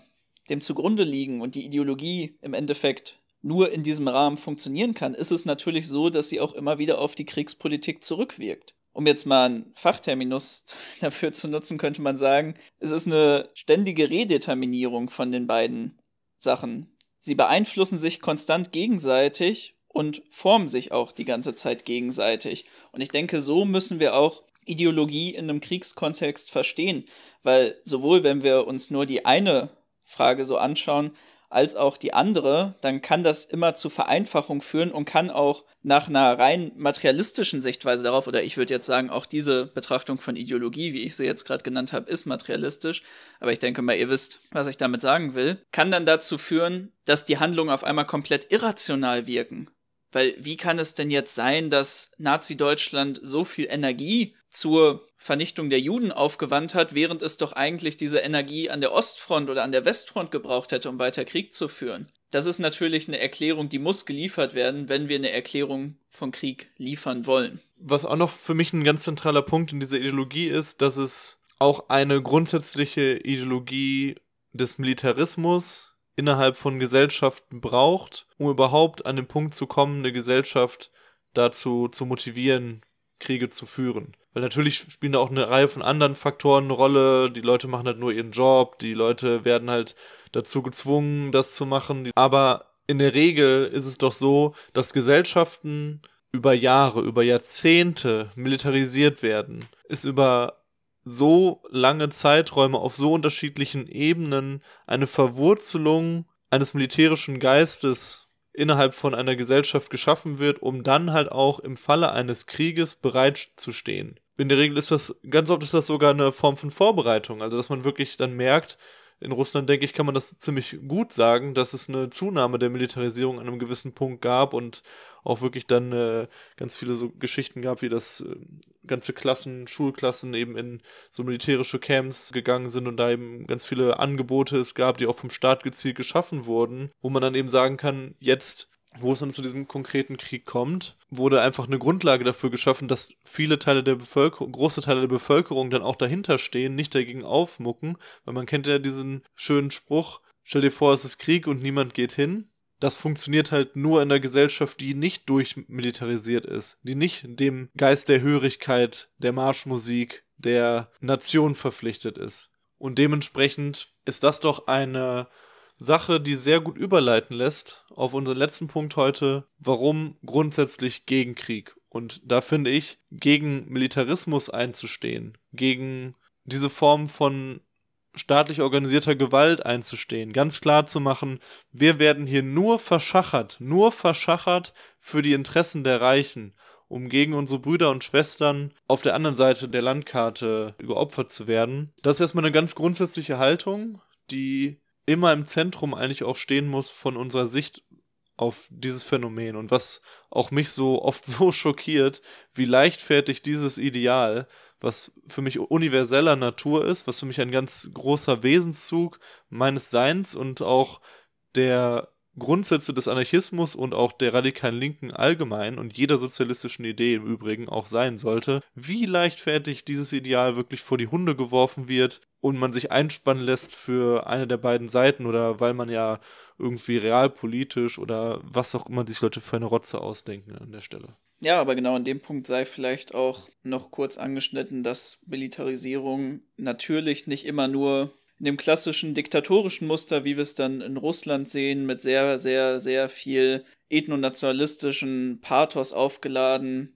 dem zugrunde liegen und die Ideologie im Endeffekt nur in diesem Rahmen funktionieren kann, ist es natürlich so, dass sie auch immer wieder auf die Kriegspolitik zurückwirkt. Um jetzt mal einen Fachterminus dafür zu nutzen, könnte man sagen, es ist eine ständige Redeterminierung von den beiden Sachen. Sie beeinflussen sich konstant gegenseitig und formen sich auch die ganze Zeit gegenseitig. Und ich denke, so müssen wir auch Ideologie in einem Kriegskontext verstehen, weil sowohl wenn wir uns nur die eine Frage so anschauen, als auch die andere, dann kann das immer zu Vereinfachung führen und kann auch nach einer rein materialistischen Sichtweise darauf, oder ich würde jetzt sagen, auch diese Betrachtung von Ideologie, wie ich sie jetzt gerade genannt habe, ist materialistisch, aber ich denke mal, ihr wisst, was ich damit sagen will, kann dann dazu führen, dass die Handlungen auf einmal komplett irrational wirken. Weil wie kann es denn jetzt sein, dass Nazi-Deutschland so viel Energie zur Vernichtung der Juden aufgewandt hat, während es doch eigentlich diese Energie an der Ostfront oder an der Westfront gebraucht hätte, um weiter Krieg zu führen. Das ist natürlich eine Erklärung, die muss geliefert werden, wenn wir eine Erklärung von Krieg liefern wollen. Was auch noch für mich ein ganz zentraler Punkt in dieser Ideologie ist, dass es auch eine grundsätzliche Ideologie des Militarismus innerhalb von Gesellschaften braucht, um überhaupt an den Punkt zu kommen, eine Gesellschaft dazu zu motivieren, Kriege zu führen. Weil natürlich spielen da auch eine Reihe von anderen Faktoren eine Rolle. Die Leute machen halt nur ihren Job, die Leute werden halt dazu gezwungen, das zu machen. Aber in der Regel ist es doch so, dass Gesellschaften über Jahre, über Jahrzehnte militarisiert werden, ist über so lange Zeiträume auf so unterschiedlichen Ebenen eine Verwurzelung eines militärischen Geistes innerhalb von einer Gesellschaft geschaffen wird, um dann halt auch im Falle eines Krieges bereit zu stehen. In der Regel ist das, ganz oft ist das sogar eine Form von Vorbereitung, also dass man wirklich dann merkt, in Russland, denke ich, kann man das ziemlich gut sagen, dass es eine Zunahme der Militarisierung an einem gewissen Punkt gab und auch wirklich dann äh, ganz viele so Geschichten gab, wie das äh, ganze Klassen, Schulklassen eben in so militärische Camps gegangen sind und da eben ganz viele Angebote es gab, die auch vom Staat gezielt geschaffen wurden, wo man dann eben sagen kann, jetzt wo es dann zu diesem konkreten Krieg kommt, wurde einfach eine Grundlage dafür geschaffen, dass viele Teile der Bevölkerung, große Teile der Bevölkerung dann auch dahinter stehen, nicht dagegen aufmucken, weil man kennt ja diesen schönen Spruch, stell dir vor, es ist Krieg und niemand geht hin. Das funktioniert halt nur in einer Gesellschaft, die nicht durchmilitarisiert ist, die nicht dem Geist der Hörigkeit, der Marschmusik, der Nation verpflichtet ist. Und dementsprechend ist das doch eine Sache, die sehr gut überleiten lässt auf unseren letzten Punkt heute, warum grundsätzlich gegen Krieg. Und da finde ich, gegen Militarismus einzustehen, gegen diese Form von staatlich organisierter Gewalt einzustehen, ganz klar zu machen, wir werden hier nur verschachert, nur verschachert für die Interessen der Reichen, um gegen unsere Brüder und Schwestern auf der anderen Seite der Landkarte geopfert zu werden. Das ist erstmal eine ganz grundsätzliche Haltung, die immer im Zentrum eigentlich auch stehen muss von unserer Sicht auf dieses Phänomen und was auch mich so oft so schockiert, wie leichtfertig dieses Ideal, was für mich universeller Natur ist, was für mich ein ganz großer Wesenszug meines Seins und auch der Grundsätze des Anarchismus und auch der radikalen Linken allgemein und jeder sozialistischen Idee im Übrigen auch sein sollte, wie leichtfertig dieses Ideal wirklich vor die Hunde geworfen wird und man sich einspannen lässt für eine der beiden Seiten oder weil man ja irgendwie realpolitisch oder was auch immer sich Leute für eine Rotze ausdenken an der Stelle. Ja, aber genau an dem Punkt sei vielleicht auch noch kurz angeschnitten, dass Militarisierung natürlich nicht immer nur in dem klassischen diktatorischen Muster, wie wir es dann in Russland sehen, mit sehr, sehr, sehr viel ethnonationalistischen Pathos aufgeladen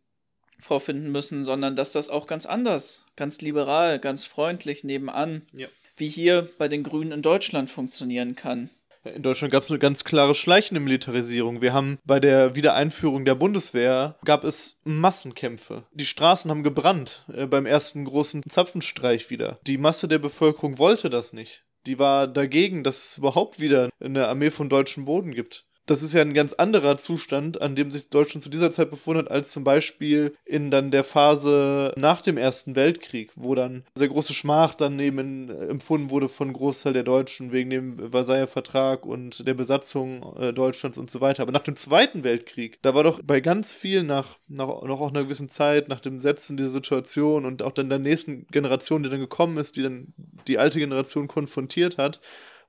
vorfinden müssen, sondern dass das auch ganz anders, ganz liberal, ganz freundlich nebenan, ja. wie hier bei den Grünen in Deutschland funktionieren kann. In Deutschland gab es eine ganz klare schleichende Militarisierung. Wir haben bei der Wiedereinführung der Bundeswehr gab es Massenkämpfe. Die Straßen haben gebrannt äh, beim ersten großen Zapfenstreich wieder. Die Masse der Bevölkerung wollte das nicht. Die war dagegen, dass es überhaupt wieder eine Armee von deutschem Boden gibt das ist ja ein ganz anderer Zustand, an dem sich Deutschland zu dieser Zeit befunden hat, als zum Beispiel in dann der Phase nach dem Ersten Weltkrieg, wo dann sehr große Schmach dann eben äh, empfunden wurde von Großteil der Deutschen wegen dem Versailler Vertrag und der Besatzung äh, Deutschlands und so weiter. Aber nach dem Zweiten Weltkrieg, da war doch bei ganz viel nach, nach noch auch einer gewissen Zeit, nach dem Setzen dieser Situation und auch dann der nächsten Generation, die dann gekommen ist, die dann die alte Generation konfrontiert hat,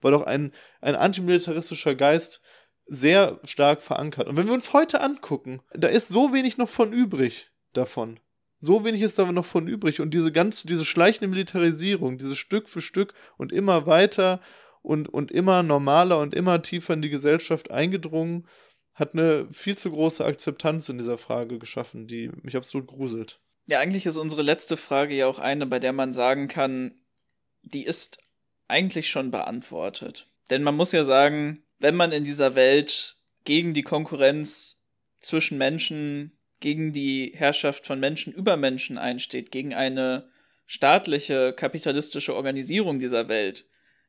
war doch ein, ein antimilitaristischer Geist, sehr stark verankert. Und wenn wir uns heute angucken, da ist so wenig noch von übrig davon. So wenig ist da noch von übrig. Und diese ganze, diese schleichende Militarisierung, dieses Stück für Stück und immer weiter und, und immer normaler und immer tiefer in die Gesellschaft eingedrungen, hat eine viel zu große Akzeptanz in dieser Frage geschaffen, die mich absolut gruselt. Ja, eigentlich ist unsere letzte Frage ja auch eine, bei der man sagen kann, die ist eigentlich schon beantwortet. Denn man muss ja sagen, wenn man in dieser Welt gegen die Konkurrenz zwischen Menschen, gegen die Herrschaft von Menschen über Menschen einsteht, gegen eine staatliche kapitalistische Organisierung dieser Welt,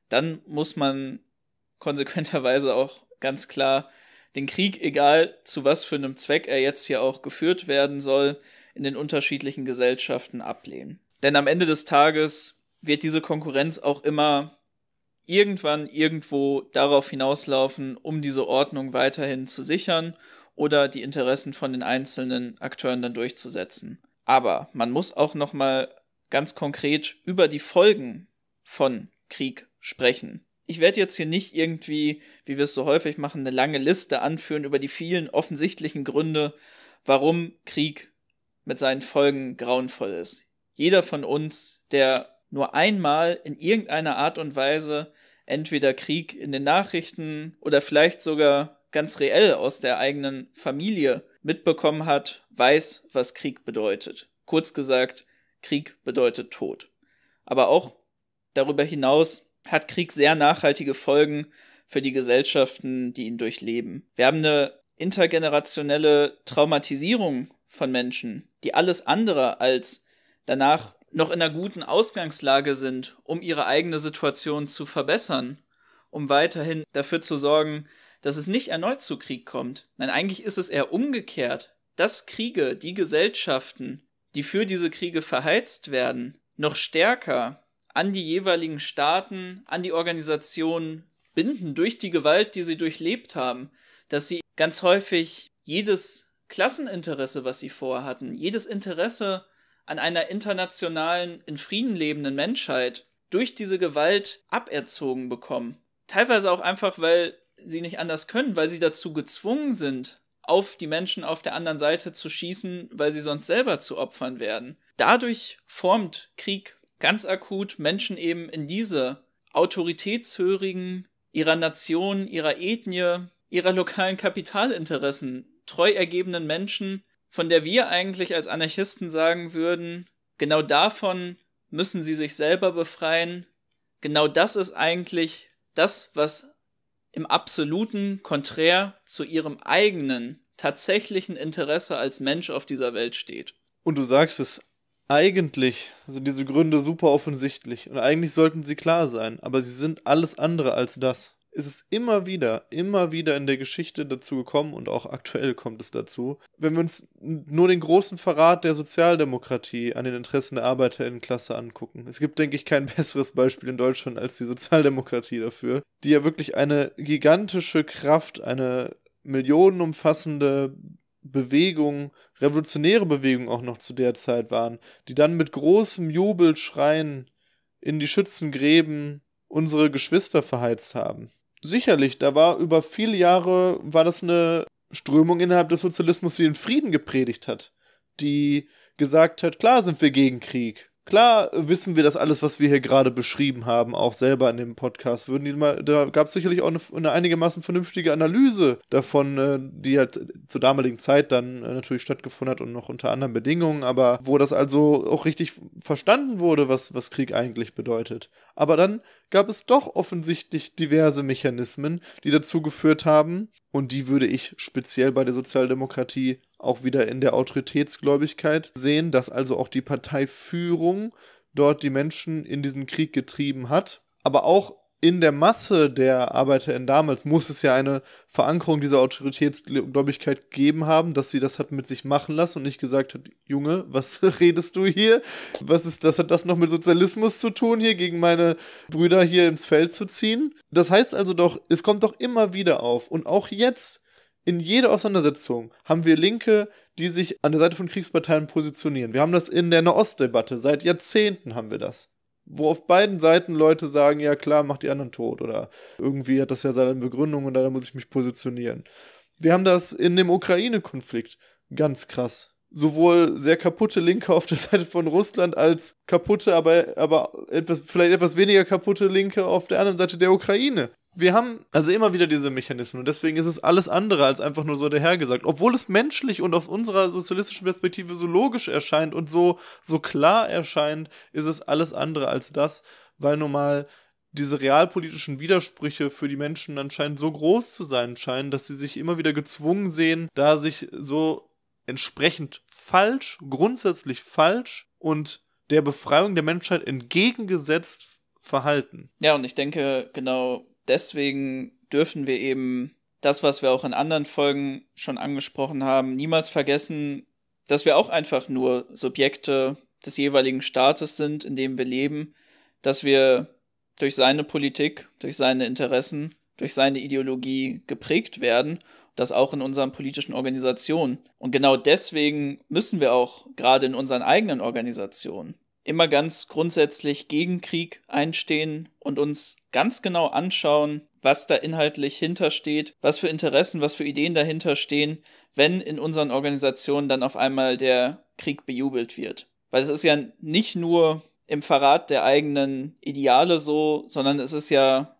dann muss man konsequenterweise auch ganz klar den Krieg, egal zu was für einem Zweck er jetzt hier auch geführt werden soll, in den unterschiedlichen Gesellschaften ablehnen. Denn am Ende des Tages wird diese Konkurrenz auch immer irgendwann irgendwo darauf hinauslaufen, um diese Ordnung weiterhin zu sichern oder die Interessen von den einzelnen Akteuren dann durchzusetzen. Aber man muss auch noch mal ganz konkret über die Folgen von Krieg sprechen. Ich werde jetzt hier nicht irgendwie, wie wir es so häufig machen, eine lange Liste anführen über die vielen offensichtlichen Gründe, warum Krieg mit seinen Folgen grauenvoll ist. Jeder von uns, der nur einmal in irgendeiner Art und Weise entweder Krieg in den Nachrichten oder vielleicht sogar ganz reell aus der eigenen Familie mitbekommen hat, weiß, was Krieg bedeutet. Kurz gesagt, Krieg bedeutet Tod. Aber auch darüber hinaus hat Krieg sehr nachhaltige Folgen für die Gesellschaften, die ihn durchleben. Wir haben eine intergenerationelle Traumatisierung von Menschen, die alles andere als danach noch in einer guten Ausgangslage sind, um ihre eigene Situation zu verbessern, um weiterhin dafür zu sorgen, dass es nicht erneut zu Krieg kommt. Nein, eigentlich ist es eher umgekehrt, dass Kriege, die Gesellschaften, die für diese Kriege verheizt werden, noch stärker an die jeweiligen Staaten, an die Organisationen binden durch die Gewalt, die sie durchlebt haben, dass sie ganz häufig jedes Klasseninteresse, was sie vorhatten, jedes Interesse an einer internationalen, in Frieden lebenden Menschheit durch diese Gewalt aberzogen bekommen. Teilweise auch einfach, weil sie nicht anders können, weil sie dazu gezwungen sind, auf die Menschen auf der anderen Seite zu schießen, weil sie sonst selber zu Opfern werden. Dadurch formt Krieg ganz akut Menschen eben in diese autoritätshörigen, ihrer Nation, ihrer Ethnie, ihrer lokalen Kapitalinteressen treu ergebenen Menschen, von der wir eigentlich als Anarchisten sagen würden, genau davon müssen sie sich selber befreien. Genau das ist eigentlich das, was im absoluten Konträr zu ihrem eigenen tatsächlichen Interesse als Mensch auf dieser Welt steht. Und du sagst es, eigentlich sind diese Gründe super offensichtlich und eigentlich sollten sie klar sein, aber sie sind alles andere als das ist es immer wieder, immer wieder in der Geschichte dazu gekommen und auch aktuell kommt es dazu. Wenn wir uns nur den großen Verrat der Sozialdemokratie an den Interessen der Arbeiterinnenklasse angucken. Es gibt, denke ich, kein besseres Beispiel in Deutschland als die Sozialdemokratie dafür, die ja wirklich eine gigantische Kraft, eine millionenumfassende Bewegung, revolutionäre Bewegung auch noch zu der Zeit waren, die dann mit großem Jubelschreien in die Schützengräben unsere Geschwister verheizt haben. Sicherlich, da war über viele Jahre, war das eine Strömung innerhalb des Sozialismus, die den Frieden gepredigt hat, die gesagt hat, klar sind wir gegen Krieg, Klar wissen wir, dass alles, was wir hier gerade beschrieben haben, auch selber in dem Podcast würden die mal, da gab es sicherlich auch eine, eine, einigermaßen vernünftige Analyse davon, äh, die halt zur damaligen Zeit dann äh, natürlich stattgefunden hat und noch unter anderen Bedingungen, aber wo das also auch richtig verstanden wurde, was, was Krieg eigentlich bedeutet. Aber dann gab es doch offensichtlich diverse Mechanismen, die dazu geführt haben, und die würde ich speziell bei der Sozialdemokratie auch wieder in der Autoritätsgläubigkeit sehen, dass also auch die Parteiführung dort die Menschen in diesen Krieg getrieben hat. Aber auch in der Masse der ArbeiterInnen damals muss es ja eine Verankerung dieser Autoritätsgläubigkeit gegeben haben, dass sie das hat mit sich machen lassen und nicht gesagt hat, Junge, was redest du hier? Was ist das, hat das noch mit Sozialismus zu tun, hier gegen meine Brüder hier ins Feld zu ziehen? Das heißt also doch, es kommt doch immer wieder auf und auch jetzt in jeder Auseinandersetzung haben wir Linke, die sich an der Seite von Kriegsparteien positionieren. Wir haben das in der Nahostdebatte, seit Jahrzehnten haben wir das. Wo auf beiden Seiten Leute sagen, ja klar, macht die anderen tot oder irgendwie hat das ja seine Begründung und da muss ich mich positionieren. Wir haben das in dem Ukraine-Konflikt ganz krass. Sowohl sehr kaputte Linke auf der Seite von Russland als kaputte, aber, aber etwas, vielleicht etwas weniger kaputte Linke auf der anderen Seite der Ukraine wir haben also immer wieder diese Mechanismen und deswegen ist es alles andere als einfach nur so dahergesagt. Obwohl es menschlich und aus unserer sozialistischen Perspektive so logisch erscheint und so, so klar erscheint, ist es alles andere als das, weil nun mal diese realpolitischen Widersprüche für die Menschen anscheinend so groß zu sein scheinen, dass sie sich immer wieder gezwungen sehen, da sich so entsprechend falsch, grundsätzlich falsch und der Befreiung der Menschheit entgegengesetzt verhalten. Ja, und ich denke, genau deswegen dürfen wir eben das, was wir auch in anderen Folgen schon angesprochen haben, niemals vergessen, dass wir auch einfach nur Subjekte des jeweiligen Staates sind, in dem wir leben, dass wir durch seine Politik, durch seine Interessen, durch seine Ideologie geprägt werden, das auch in unseren politischen Organisationen. Und genau deswegen müssen wir auch gerade in unseren eigenen Organisationen immer ganz grundsätzlich gegen Krieg einstehen und uns ganz genau anschauen, was da inhaltlich hintersteht, was für Interessen, was für Ideen dahinter stehen, wenn in unseren Organisationen dann auf einmal der Krieg bejubelt wird. Weil es ist ja nicht nur im Verrat der eigenen Ideale so, sondern es ist ja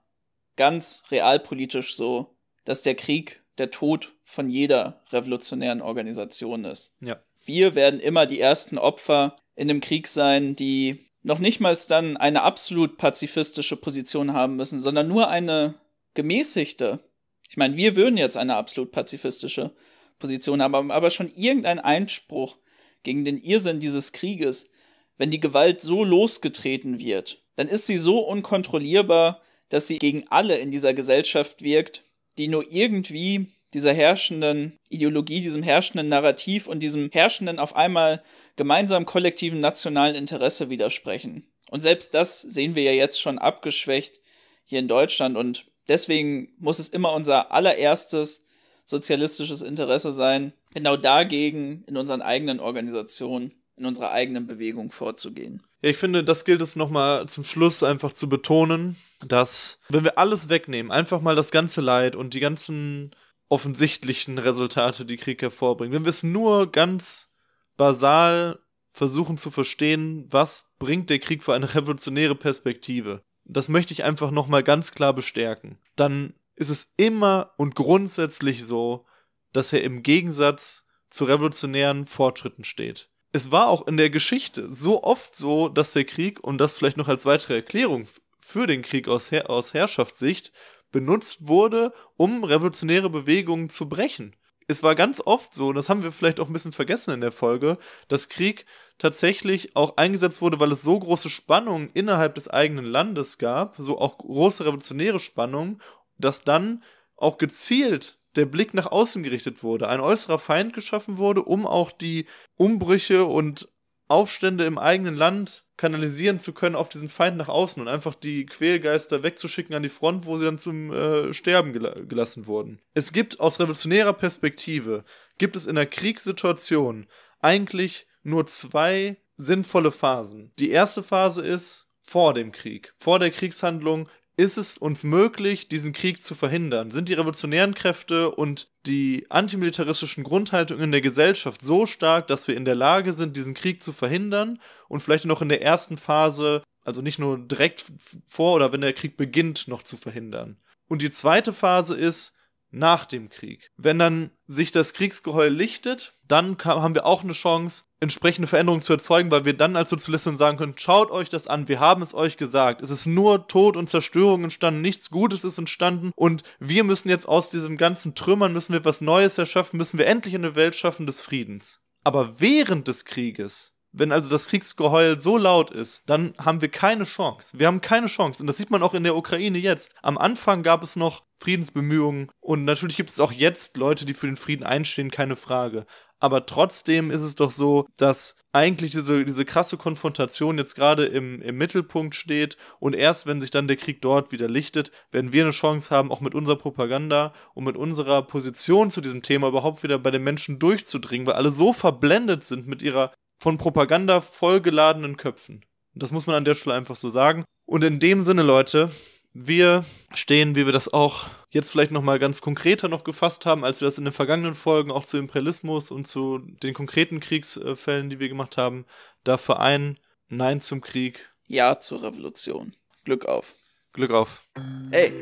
ganz realpolitisch so, dass der Krieg der Tod von jeder revolutionären Organisation ist. Ja. Wir werden immer die ersten Opfer, in einem Krieg sein, die noch nicht mal dann eine absolut pazifistische Position haben müssen, sondern nur eine gemäßigte. Ich meine, wir würden jetzt eine absolut pazifistische Position haben, aber schon irgendein Einspruch gegen den Irrsinn dieses Krieges, wenn die Gewalt so losgetreten wird, dann ist sie so unkontrollierbar, dass sie gegen alle in dieser Gesellschaft wirkt, die nur irgendwie dieser herrschenden Ideologie, diesem herrschenden Narrativ und diesem herrschenden auf einmal gemeinsamen kollektiven nationalen Interesse widersprechen. Und selbst das sehen wir ja jetzt schon abgeschwächt hier in Deutschland und deswegen muss es immer unser allererstes sozialistisches Interesse sein, genau dagegen in unseren eigenen Organisationen, in unserer eigenen Bewegung vorzugehen. Ja, ich finde, das gilt es nochmal zum Schluss einfach zu betonen, dass wenn wir alles wegnehmen, einfach mal das ganze Leid und die ganzen offensichtlichen Resultate, die Krieg hervorbringt. Wenn wir es nur ganz basal versuchen zu verstehen, was bringt der Krieg für eine revolutionäre Perspektive, das möchte ich einfach nochmal ganz klar bestärken, dann ist es immer und grundsätzlich so, dass er im Gegensatz zu revolutionären Fortschritten steht. Es war auch in der Geschichte so oft so, dass der Krieg, und das vielleicht noch als weitere Erklärung für den Krieg aus, Her aus Herrschaftssicht, benutzt wurde, um revolutionäre Bewegungen zu brechen. Es war ganz oft so, und das haben wir vielleicht auch ein bisschen vergessen in der Folge, dass Krieg tatsächlich auch eingesetzt wurde, weil es so große Spannungen innerhalb des eigenen Landes gab, so auch große revolutionäre Spannungen, dass dann auch gezielt der Blick nach außen gerichtet wurde, ein äußerer Feind geschaffen wurde, um auch die Umbrüche und Aufstände im eigenen Land kanalisieren zu können auf diesen Feind nach außen und einfach die Quälgeister wegzuschicken an die Front, wo sie dann zum äh, Sterben gel gelassen wurden. Es gibt aus revolutionärer Perspektive, gibt es in der Kriegssituation eigentlich nur zwei sinnvolle Phasen. Die erste Phase ist vor dem Krieg, vor der Kriegshandlung ist es uns möglich, diesen Krieg zu verhindern? Sind die revolutionären Kräfte und die antimilitaristischen Grundhaltungen in der Gesellschaft so stark, dass wir in der Lage sind, diesen Krieg zu verhindern und vielleicht noch in der ersten Phase, also nicht nur direkt vor oder wenn der Krieg beginnt, noch zu verhindern? Und die zweite Phase ist, nach dem Krieg. Wenn dann sich das Kriegsgeheul lichtet, dann kann, haben wir auch eine Chance, entsprechende Veränderungen zu erzeugen, weil wir dann als Sozialisten sagen können, schaut euch das an, wir haben es euch gesagt, es ist nur Tod und Zerstörung entstanden, nichts Gutes ist entstanden und wir müssen jetzt aus diesem ganzen Trümmern, müssen wir was Neues erschaffen, müssen wir endlich eine Welt schaffen des Friedens. Aber während des Krieges wenn also das Kriegsgeheul so laut ist, dann haben wir keine Chance. Wir haben keine Chance. Und das sieht man auch in der Ukraine jetzt. Am Anfang gab es noch Friedensbemühungen und natürlich gibt es auch jetzt Leute, die für den Frieden einstehen, keine Frage. Aber trotzdem ist es doch so, dass eigentlich diese, diese krasse Konfrontation jetzt gerade im, im Mittelpunkt steht und erst wenn sich dann der Krieg dort wieder lichtet, werden wir eine Chance haben, auch mit unserer Propaganda und mit unserer Position zu diesem Thema überhaupt wieder bei den Menschen durchzudringen, weil alle so verblendet sind mit ihrer von Propaganda vollgeladenen Köpfen. Das muss man an der Stelle einfach so sagen. Und in dem Sinne, Leute, wir stehen, wie wir das auch jetzt vielleicht nochmal ganz konkreter noch gefasst haben, als wir das in den vergangenen Folgen auch zu Imperialismus und zu den konkreten Kriegsfällen, die wir gemacht haben, dafür ein Nein zum Krieg. Ja zur Revolution. Glück auf. Glück auf. Ey,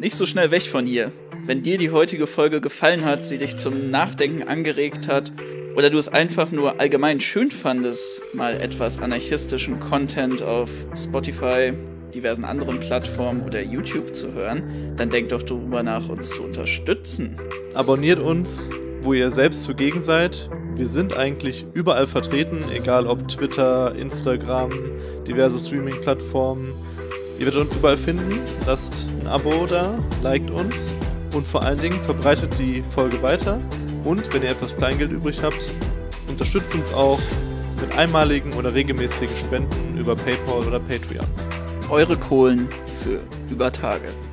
nicht so schnell weg von hier. Wenn dir die heutige Folge gefallen hat, sie dich zum Nachdenken angeregt hat oder du es einfach nur allgemein schön fandest, mal etwas anarchistischen Content auf Spotify, diversen anderen Plattformen oder YouTube zu hören, dann denk doch darüber nach, uns zu unterstützen. Abonniert uns, wo ihr selbst zugegen seid. Wir sind eigentlich überall vertreten, egal ob Twitter, Instagram, diverse Streaming-Plattformen. Ihr werdet uns überall finden. Lasst ein Abo da, liked uns und vor allen Dingen verbreitet die Folge weiter. Und wenn ihr etwas Kleingeld übrig habt, unterstützt uns auch mit einmaligen oder regelmäßigen Spenden über PayPal oder Patreon. Eure Kohlen für über Tage.